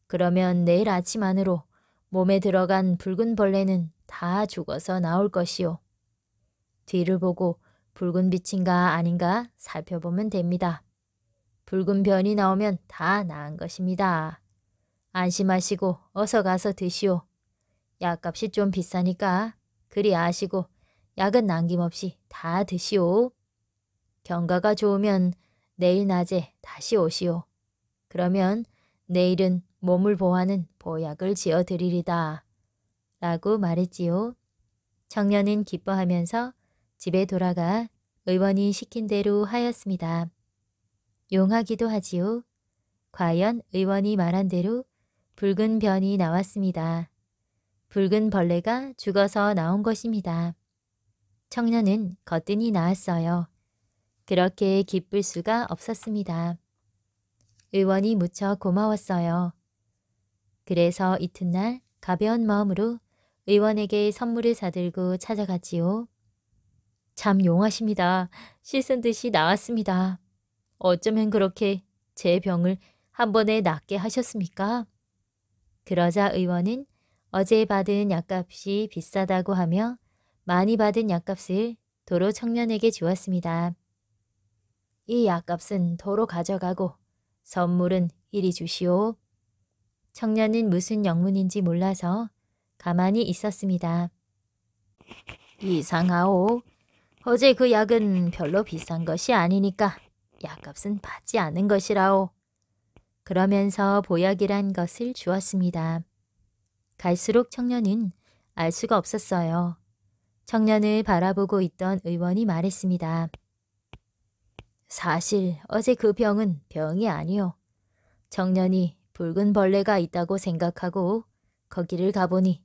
그러면 내일 아침 안으로 몸에 들어간 붉은 벌레는 다 죽어서 나올 것이오. 뒤를 보고 붉은 빛인가 아닌가 살펴보면 됩니다. 붉은 변이 나오면 다 나은 것입니다. 안심하시고 어서 가서 드시오. 약값이 좀 비싸니까 그리 아시고 약은 남김없이 다 드시오. 경과가 좋으면 내일 낮에 다시 오시오. 그러면 내일은 몸을 보하는 호 보약을 지어드리리다. 라고 말했지요. 청년은 기뻐하면서 집에 돌아가 의원이 시킨 대로 하였습니다. 용하기도 하지요. 과연 의원이 말한 대로 붉은 변이 나왔습니다. 붉은 벌레가 죽어서 나온 것입니다. 청년은 거뜬히 나았어요. 그렇게 기쁠 수가 없었습니다. 의원이 무척 고마웠어요. 그래서 이튿날 가벼운 마음으로 의원에게 선물을 사들고 찾아갔지요. 참 용하십니다. 씻은 듯이 나왔습니다. 어쩌면 그렇게 제 병을 한 번에 낫게 하셨습니까? 그러자 의원은 어제 받은 약값이 비싸다고 하며 많이 받은 약값을 도로 청년에게 주었습니다. 이 약값은 도로 가져가고 선물은 이리 주시오. 청년은 무슨 영문인지 몰라서 가만히 있었습니다. 이상하오. 어제 그 약은 별로 비싼 것이 아니니까 약값은 받지 않은 것이라오. 그러면서 보약이란 것을 주었습니다. 갈수록 청년은 알 수가 없었어요. 청년을 바라보고 있던 의원이 말했습니다. 사실 어제 그 병은 병이 아니요. 청년이 붉은 벌레가 있다고 생각하고 거기를 가보니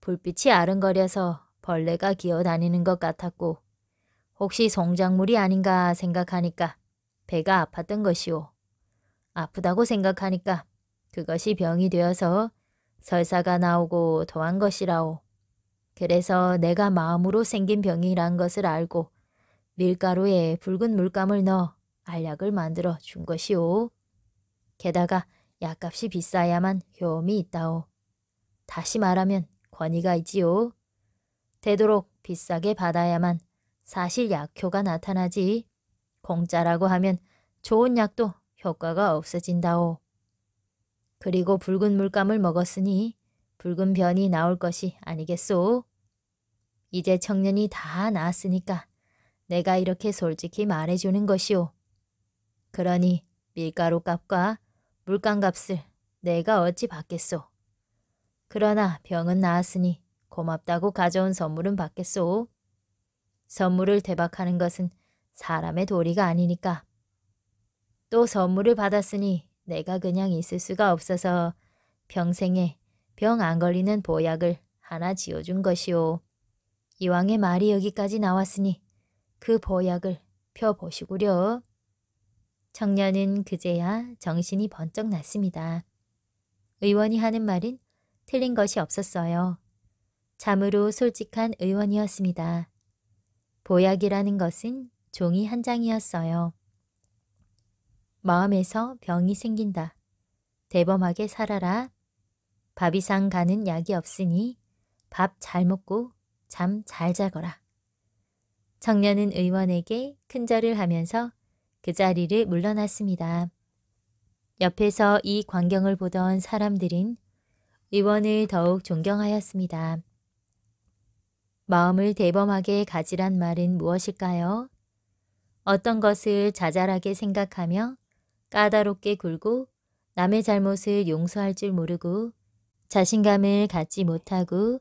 불빛이 아른거려서 벌레가 기어다니는 것 같았고 혹시 송작물이 아닌가 생각하니까 배가 아팠던 것이오. 아프다고 생각하니까 그것이 병이 되어서 설사가 나오고 더한 것이라오. 그래서 내가 마음으로 생긴 병이란 것을 알고 밀가루에 붉은 물감을 넣어 알약을 만들어 준 것이오. 게다가 약값이 비싸야만 효험이 있다오. 다시 말하면 권위가 있지요. 되도록 비싸게 받아야만 사실 약효가 나타나지. 공짜라고 하면 좋은 약도 효과가 없어진다오. 그리고 붉은 물감을 먹었으니 붉은 변이 나올 것이 아니겠소. 이제 청년이 다 나았으니까 내가 이렇게 솔직히 말해주는 것이오. 그러니 밀가루 값과 물감 값을 내가 어찌 받겠소. 그러나 병은 나았으니 고맙다고 가져온 선물은 받겠소. 선물을 대박하는 것은 사람의 도리가 아니니까. 또 선물을 받았으니 내가 그냥 있을 수가 없어서 평생에 병 안 걸리는 보약을 하나 지어준 것이오. 이왕의 말이 여기까지 나왔으니 그 보약을 펴보시구려. 청년은 그제야 정신이 번쩍 났습니다. 의원이 하는 말은 틀린 것이 없었어요. 참으로 솔직한 의원이었습니다. 보약이라는 것은 종이 한 장이었어요. 마음에서 병이 생긴다. 대범하게 살아라. 밥 이상 가는 약이 없으니 밥 잘 먹고 잠 잘 자거라. 청년은 의원에게 큰절을 하면서 그 자리를 물러났습니다. 옆에서 이 광경을 보던 사람들은 의원을 더욱 존경하였습니다. 마음을 대범하게 가지란 말은 무엇일까요? 어떤 것을 자잘하게 생각하며 까다롭게 굴고 남의 잘못을 용서할 줄 모르고 자신감을 갖지 못하고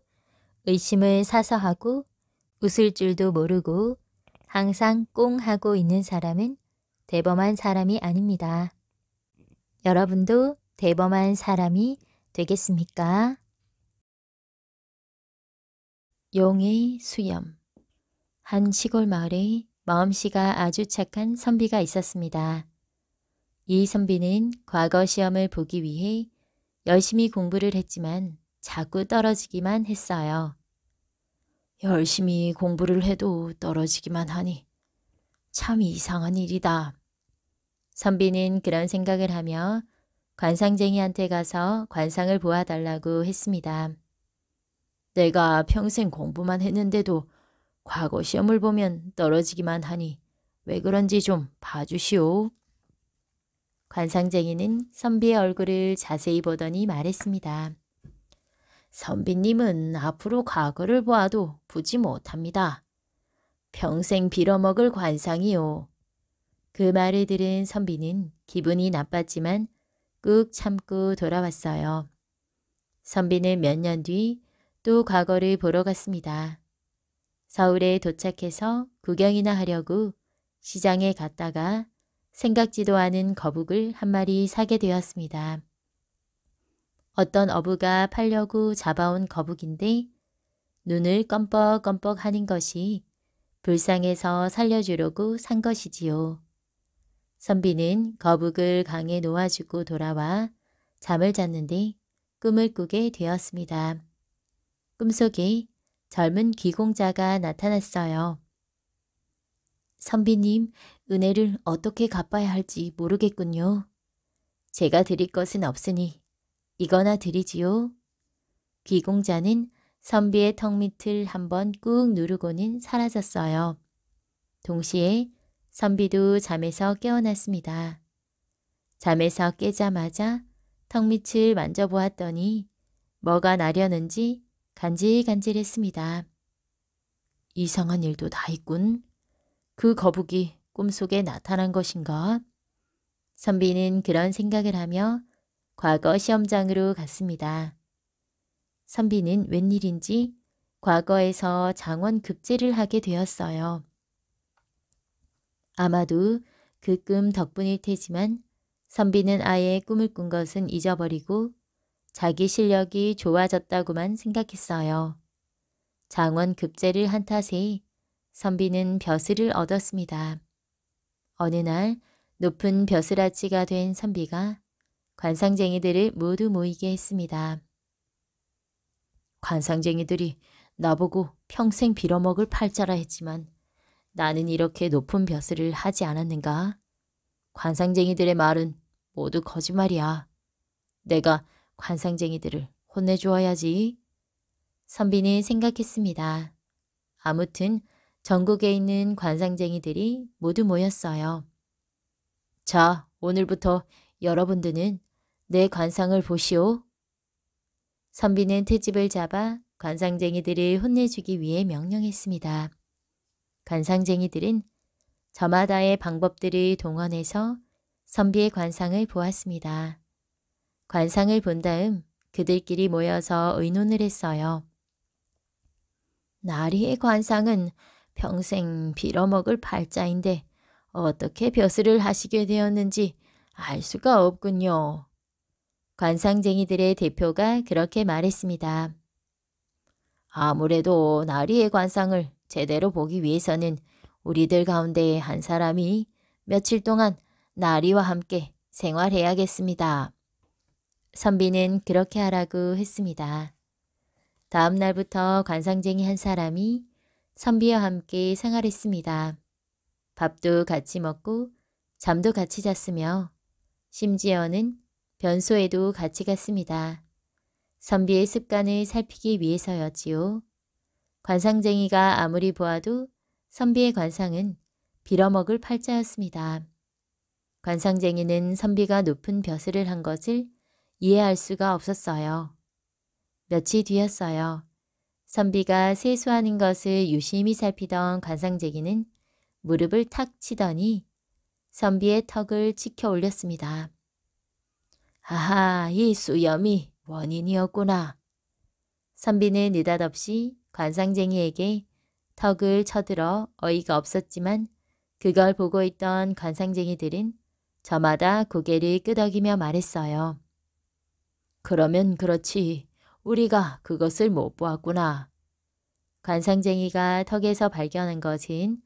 의심을 사서하고 웃을 줄도 모르고 항상 꽁 하고 있는 사람은 대범한 사람이 아닙니다. 여러분도 대범한 사람이 되겠습니까? 용의 수염 한 시골 마을에 마음씨가 아주 착한 선비가 있었습니다. 이 선비는 과거 시험을 보기 위해 열심히 공부를 했지만 자꾸 떨어지기만 했어요. 열심히 공부를 해도 떨어지기만 하니 참 이상한 일이다. 선비는 그런 생각을 하며 관상쟁이한테 가서 관상을 보아달라고 했습니다. 내가 평생 공부만 했는데도 과거 시험을 보면 떨어지기만 하니 왜 그런지 좀 봐주시오. 관상쟁이는 선비의 얼굴을 자세히 보더니 말했습니다. 선비님은 앞으로 과거를 보아도 보지 못합니다. 평생 빌어먹을 관상이요. 그 말을 들은 선비는 기분이 나빴지만 꾹 참고 돌아왔어요. 선비는 몇 년 뒤 또 과거를 보러 갔습니다. 서울에 도착해서 구경이나 하려고 시장에 갔다가 생각지도 않은 거북을 한 마리 사게 되었습니다. 어떤 어부가 팔려고 잡아온 거북인데 눈을 껌뻑껌뻑 하는 것이 불쌍해서 살려주려고 산 것이지요. 선비는 거북을 강에 놓아주고 돌아와 잠을 잤는데 꿈을 꾸게 되었습니다. 꿈속에 젊은 귀공자가 나타났어요. 선비님, 은혜를 어떻게 갚아야 할지 모르겠군요. 제가 드릴 것은 없으니 이거나 드리지요. 귀공자는 선비의 턱 밑을 한번 꾹 누르고는 사라졌어요. 동시에 선비도 잠에서 깨어났습니다. 잠에서 깨자마자 턱 밑을 만져보았더니 뭐가 나려는지 간질간질했습니다. 이상한 일도 다 있군. 그 거북이 꿈속에 나타난 것인가? 선비는 그런 생각을 하며 과거 시험장으로 갔습니다. 선비는 웬일인지 과거에서 장원 급제를 하게 되었어요. 아마도 그 꿈 덕분일 테지만 선비는 아예 꿈을 꾼 것은 잊어버리고 자기 실력이 좋아졌다고만 생각했어요. 장원 급제를 한 탓에 선비는 벼슬을 얻었습니다. 어느 날 높은 벼슬아치가 된 선비가 관상쟁이들을 모두 모이게 했습니다. 관상쟁이들이 나보고 평생 빌어먹을 팔자라 했지만 나는 이렇게 높은 벼슬을 하지 않았는가? 관상쟁이들의 말은 모두 거짓말이야. 내가 관상쟁이들을 혼내주어야지. 선비는 생각했습니다. 아무튼 전국에 있는 관상쟁이들이 모두 모였어요. 자, 오늘부터 여러분들은 내 관상을 보시오. 선비는 트집을 잡아 관상쟁이들을 혼내주기 위해 명령했습니다. 관상쟁이들은 저마다의 방법들을 동원해서 선비의 관상을 보았습니다. 관상을 본 다음 그들끼리 모여서 의논을 했어요. 나리의 관상은 평생 빌어먹을 팔자인데 어떻게 벼슬을 하시게 되었는지 알 수가 없군요. 관상쟁이들의 대표가 그렇게 말했습니다. 아무래도 나리의 관상을 제대로 보기 위해서는 우리들 가운데 한 사람이 며칠 동안 나리와 함께 생활해야겠습니다. 선비는 그렇게 하라고 했습니다. 다음 날부터 관상쟁이 한 사람이 선비와 함께 생활했습니다. 밥도 같이 먹고 잠도 같이 잤으며 심지어는 변소에도 같이 갔습니다. 선비의 습관을 살피기 위해서였지요. 관상쟁이가 아무리 보아도 선비의 관상은 빌어먹을 팔자였습니다. 관상쟁이는 선비가 높은 벼슬을 한 것을 이해할 수가 없었어요. 며칠 뒤였어요. 선비가 세수하는 것을 유심히 살피던 관상쟁이는 무릎을 탁 치더니 선비의 턱을 치켜 올렸습니다. 하하, 이 수염이 원인이었구나. 선비는 느닷없이 관상쟁이에게 턱을 쳐들어 어이가 없었지만 그걸 보고 있던 관상쟁이들은 저마다 고개를 끄덕이며 말했어요. 그러면 그렇지. 우리가 그것을 못 보았구나. 관상쟁이가 턱에서 발견한 것은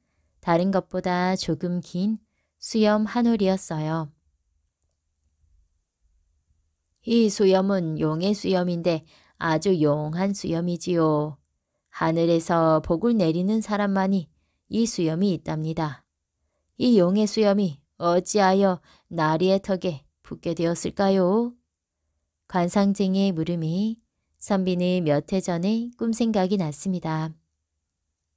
다른 것보다 조금 긴 수염 한 올이었어요. 이 수염은 용의 수염인데 아주 용한 수염이지요. 하늘에서 복을 내리는 사람만이 이 수염이 있답니다. 이 용의 수염이 어찌하여 나리의 턱에 붙게 되었을까요? 관상쟁이의 물음이 선비는 몇 해 전에 꿈 생각이 났습니다.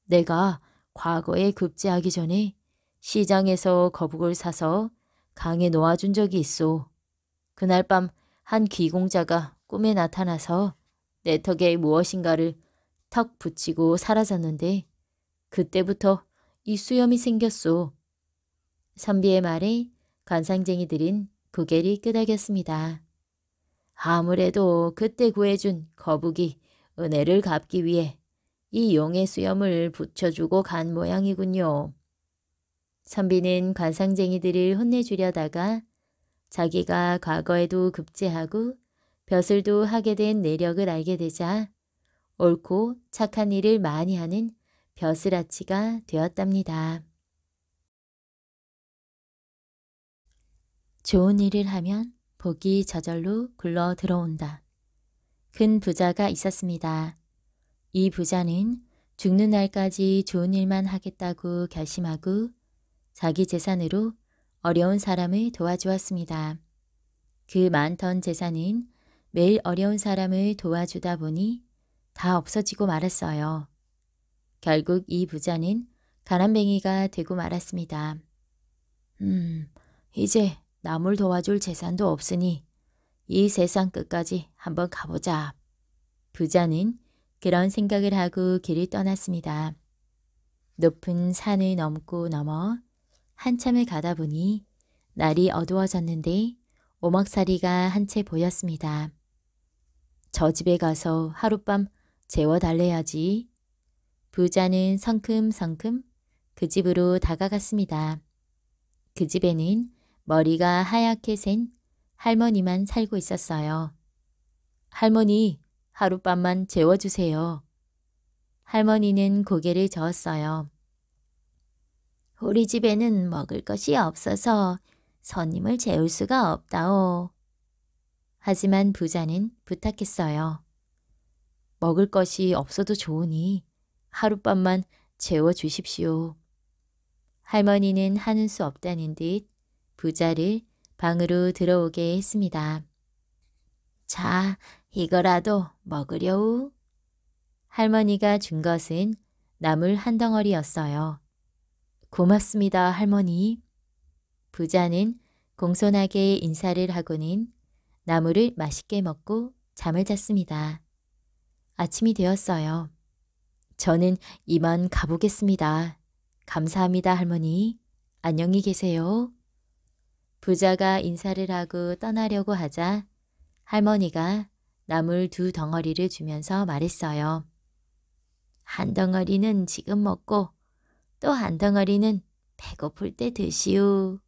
내가 과거에 급제하기 전에 시장에서 거북을 사서 강에 놓아준 적이 있어. 그날 밤한 귀공자가 꿈에 나타나서 내 턱에 무엇인가를 턱 붙이고 사라졌는데 그때부터 이 수염이 생겼소. 선비의 말에 관상쟁이들은 고개를 끄덕였습니다. 아무래도 그때 구해준 거북이 은혜를 갚기 위해 이 용의 수염을 붙여주고 간 모양이군요. 선비는 관상쟁이들을 혼내주려다가 자기가 과거에도 급제하고 벼슬도 하게 된 내력을 알게 되자 옳고 착한 일을 많이 하는 벼슬아치가 되었답니다. 좋은 일을 하면 복이 저절로 굴러 들어온다. 큰 부자가 있었습니다. 이 부자는 죽는 날까지 좋은 일만 하겠다고 결심하고 자기 재산으로 어려운 사람을 도와주었습니다. 그 많던 재산은 매일 어려운 사람을 도와주다 보니 다 없어지고 말았어요. 결국 이 부자는 가난뱅이가 되고 말았습니다. 음, 이제 남을 도와줄 재산도 없으니 이 세상 끝까지 한번 가보자. 부자는 그런 생각을 하고 길을 떠났습니다. 높은 산을 넘고 넘어 한참을 가다 보니 날이 어두워졌는데 오막사리가 한 채 보였습니다. 저 집에 가서 하룻밤 재워달래야지. 부자는 성큼성큼 그 집으로 다가갔습니다. 그 집에는 머리가 하얗게 센 할머니만 살고 있었어요. 할머니, 하룻밤만 재워주세요. 할머니는 고개를 저었어요. 우리 집에는 먹을 것이 없어서 손님을 재울 수가 없다오. 하지만 부자는 부탁했어요. 먹을 것이 없어도 좋으니 하룻밤만 재워주십시오. 할머니는 하는 수 없다는 듯 부자를 방으로 들어오게 했습니다. 자, 이거라도 먹으려우. 할머니가 준 것은 나물 한 덩어리였어요. 고맙습니다, 할머니. 부자는 공손하게 인사를 하고는 나무를 맛있게 먹고 잠을 잤습니다. 아침이 되었어요. 저는 이만 가보겠습니다. 감사합니다, 할머니. 안녕히 계세요. 부자가 인사를 하고 떠나려고 하자 할머니가 나물 두 덩어리를 주면서 말했어요. 한 덩어리는 지금 먹고 또한 덩어리는 배고플 때 드시오.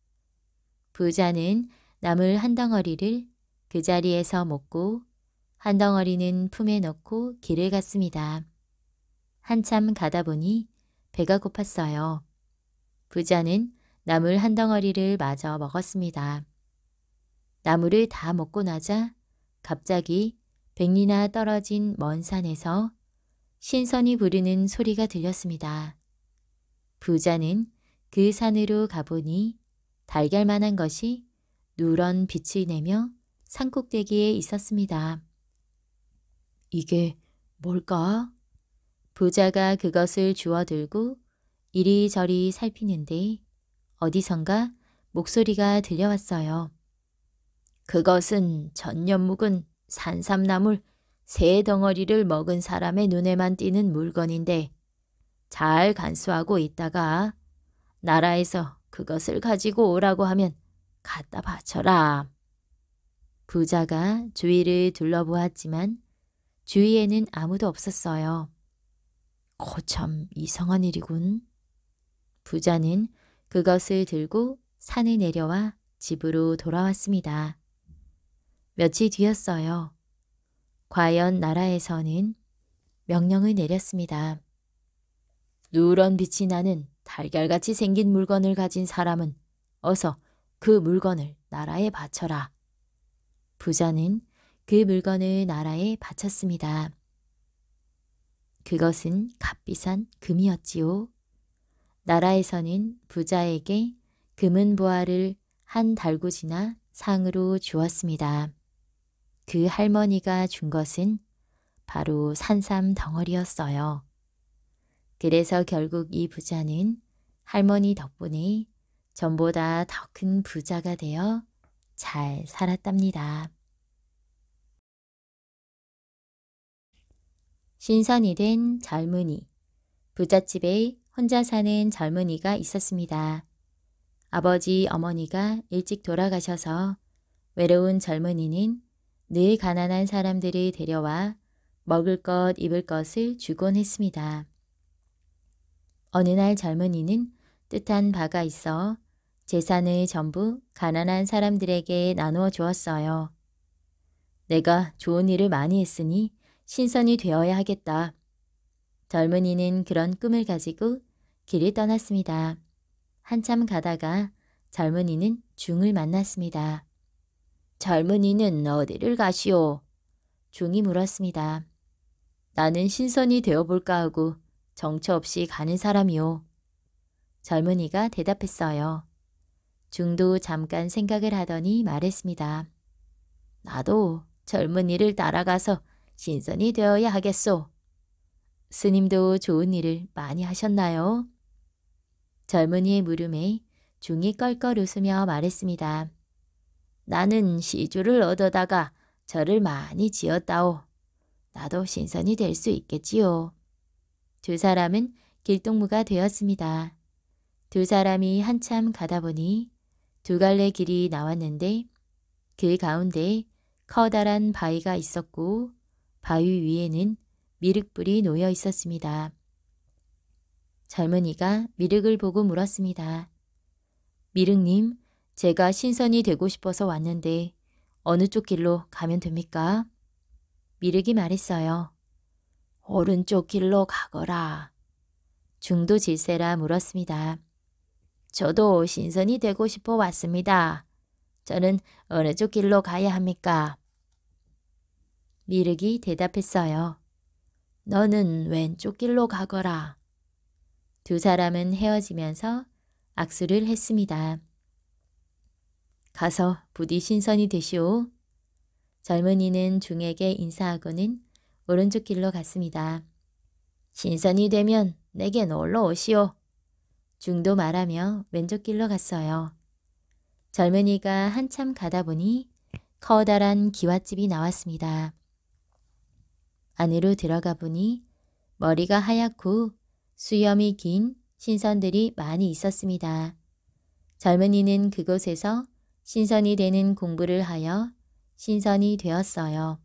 부자는 나물 한 덩어리를 그 자리에서 먹고 한 덩어리는 품에 넣고 길을 갔습니다. 한참 가다 보니 배가 고팠어요. 부자는 나물 한 덩어리를 마저 먹었습니다. 나물을 다 먹고 나자 갑자기 백리나 떨어진 먼 산에서 신선이 부르는 소리가 들렸습니다. 부자는 그 산으로 가보니 달걀만한 것이 누런 빛을 내며 산꼭대기에 있었습니다. 이게 뭘까? 부자가 그것을 주워들고 이리저리 살피는데 어디선가 목소리가 들려왔어요. 그것은 전년 묵은 산삼나물 세 덩어리를 먹은 사람의 눈에만 띄는 물건인데 잘 간수하고 있다가 나라에서 그것을 가지고 오라고 하면 갖다 바쳐라. 부자가 주위를 둘러보았지만 주위에는 아무도 없었어요. 거참 이상한 일이군. 부자는 그것을 들고 산에 내려와 집으로 돌아왔습니다. 며칠 뒤였어요. 과연 나라에서는 명령을 내렸습니다. 누런 빛이 나는 달걀같이 생긴 물건을 가진 사람은 어서 그 물건을 나라에 바쳐라. 부자는 그 물건을 나라에 바쳤습니다. 그것은 값비싼 금이었지요. 나라에서는 부자에게 금은 보화를 한 달구지나 상으로 주었습니다. 그 할머니가 준 것은 바로 산삼 덩어리였어요. 그래서 결국 이 부자는 할머니 덕분에 전보다 더 큰 부자가 되어 잘 살았답니다. 신선이 된 젊은이 부잣집에 혼자 사는 젊은이가 있었습니다. 아버지, 어머니가 일찍 돌아가셔서 외로운 젊은이는 늘 가난한 사람들을 데려와 먹을 것, 입을 것을 주곤 했습니다. 어느 날 젊은이는 뜻한 바가 있어 재산을 전부 가난한 사람들에게 나누어 주었어요. 내가 좋은 일을 많이 했으니 신선이 되어야 하겠다. 젊은이는 그런 꿈을 가지고 길을 떠났습니다. 한참 가다가 젊은이는 중을 만났습니다. 젊은이는 어디를 가시오? 중이 물었습니다. 나는 신선이 되어볼까 하고 정처 없이 가는 사람이오. 젊은이가 대답했어요. 중도 잠깐 생각을 하더니 말했습니다. 나도 젊은이를 따라가서 신선이 되어야 하겠소. 스님도 좋은 일을 많이 하셨나요? 젊은이의 물음에 중이 껄껄 웃으며 말했습니다. 나는 시주를 얻어다가 절을 많이 지었다오. 나도 신선이 될 수 있겠지요. 두 사람은 길동무가 되었습니다. 두 사람이 한참 가다 보니 두 갈래 길이 나왔는데 그 가운데 커다란 바위가 있었고 바위 위에는 미륵불이 놓여 있었습니다. 젊은이가 미륵을 보고 물었습니다. 미륵님, 제가 신선이 되고 싶어서 왔는데 어느 쪽 길로 가면 됩니까? 미륵이 말했어요. 오른쪽 길로 가거라. 중도 질세라 물었습니다. 저도 신선이 되고 싶어 왔습니다. 저는 어느 쪽 길로 가야 합니까? 미륵이 대답했어요. 너는 왼쪽 길로 가거라. 두 사람은 헤어지면서 악수를 했습니다. 가서 부디 신선이 되시오. 젊은이는 중에게 인사하고는 오른쪽 길로 갔습니다. 신선이 되면 내게 놀러 오시오. 중도 말하며 왼쪽 길로 갔어요. 젊은이가 한참 가다 보니 커다란 기와집이 나왔습니다. 안으로 들어가 보니 머리가 하얗고 수염이 긴 신선들이 많이 있었습니다. 젊은이는 그곳에서 신선이 되는 공부를 하여 신선이 되었어요.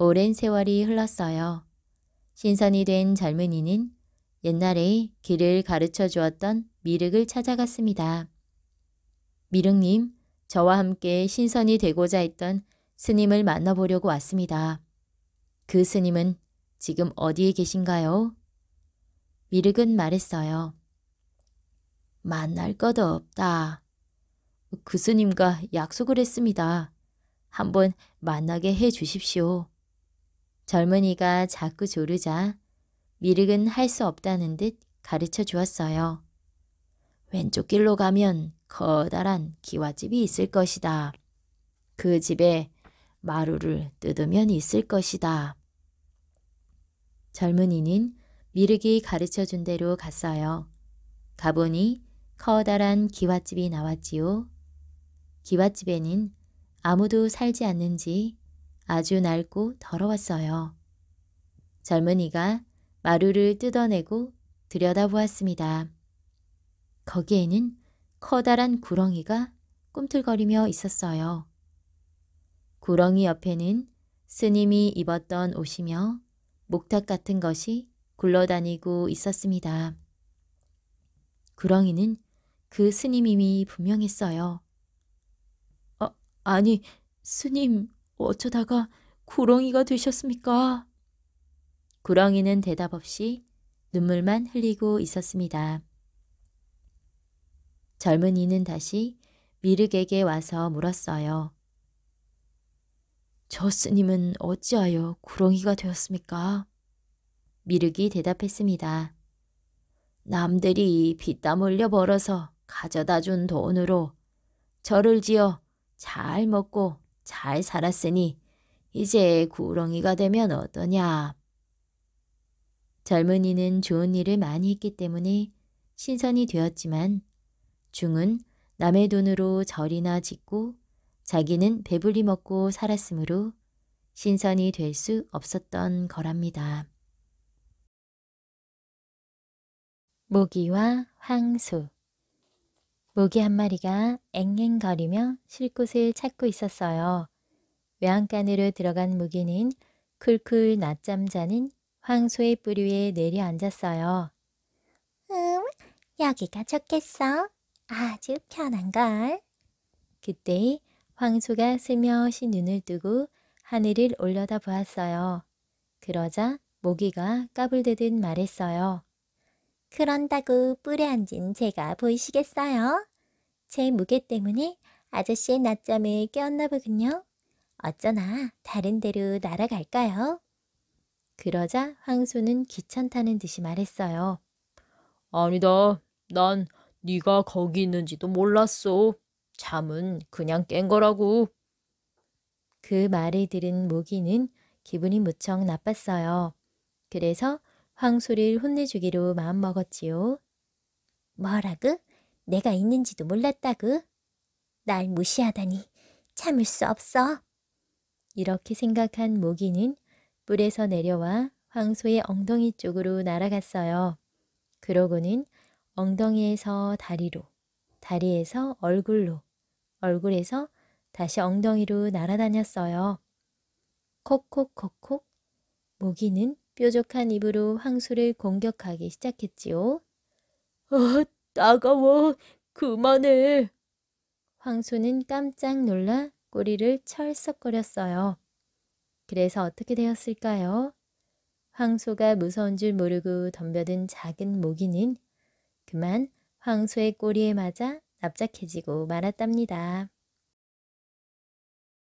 오랜 세월이 흘렀어요. 신선이 된 젊은이는 옛날에 길을 가르쳐 주었던 미륵을 찾아갔습니다. 미륵님, 저와 함께 신선이 되고자 했던 스님을 만나보려고 왔습니다. 그 스님은 지금 어디에 계신가요? 미륵은 말했어요. 만날 것 없다. 그 스님과 약속을 했습니다. 한번 만나게 해 주십시오. 젊은이가 자꾸 조르자 미륵은 할 수 없다는 듯 가르쳐 주었어요. 왼쪽 길로 가면 커다란 기와집이 있을 것이다. 그 집에 마루를 뜯으면 있을 것이다. 젊은이는 미륵이 가르쳐준 대로 갔어요. 가보니 커다란 기와집이 나왔지요. 기와집에는 아무도 살지 않는지 아주 낡고 더러웠어요. 젊은이가 마루를 뜯어내고 들여다보았습니다. 거기에는 커다란 구렁이가 꿈틀거리며 있었어요. 구렁이 옆에는 스님이 입었던 옷이며 목탁 같은 것이 굴러다니고 있었습니다. 구렁이는 그 스님임이 분명했어요. 어, 아니, 스님 어쩌다가 구렁이가 되셨습니까? 구렁이는 대답 없이 눈물만 흘리고 있었습니다. 젊은이는 다시 미륵에게 와서 물었어요. 저 스님은 어찌하여 구렁이가 되었습니까? 미륵이 대답했습니다. 남들이 빚땀 흘려 벌어서 가져다 준 돈으로 절을 지어 잘 먹고 잘 살았으니 이제 구렁이가 되면 어떠냐. 젊은이는 좋은 일을 많이 했기 때문에 신선이 되었지만 중은 남의 돈으로 절이나 짓고 자기는 배불리 먹고 살았으므로 신선이 될 수 없었던 거랍니다. 모기와 황소 모기 한 마리가 앵앵거리며 쉴 곳을 찾고 있었어요. 외양간으로 들어간 모기는 쿨쿨 낮잠 자는 황소의 뿌리 위에 내려앉았어요. 음, 여기가 좋겠어. 아주 편한걸. 그때 황소가 스며시 눈을 뜨고 하늘을 올려다 보았어요. 그러자 모기가 까불대듯 말했어요. 그런다고 뿔에 앉은 제가 보이시겠어요? 제 무게 때문에 아저씨의 낮잠을 깨웠나 보군요. 어쩌나 다른 데로 날아갈까요? 그러자 황소는 귀찮다는 듯이 말했어요. 아니다. 난 네가 거기 있는지도 몰랐어. 잠은 그냥 깬 거라고. 그 말을 들은 모기는 기분이 무척 나빴어요. 그래서 황소를 혼내주기로 마음먹었지요. 뭐라구 내가 있는지도 몰랐다구? 날 무시하다니 참을 수 없어. 이렇게 생각한 모기는 뿔에서 내려와 황소의 엉덩이 쪽으로 날아갔어요. 그러고는 엉덩이에서 다리로, 다리에서 얼굴로, 얼굴에서 다시 엉덩이로 날아다녔어요. 콕콕콕콕 모기는 뾰족한 입으로 황소를 공격하기 시작했지요. 어, 따가워. 그만해. 황소는 깜짝 놀라 꼬리를 철썩거렸어요. 그래서 어떻게 되었을까요? 황소가 무서운 줄 모르고 덤벼든 작은 모기는 그만 황소의 꼬리에 맞아 납작해지고 말았답니다.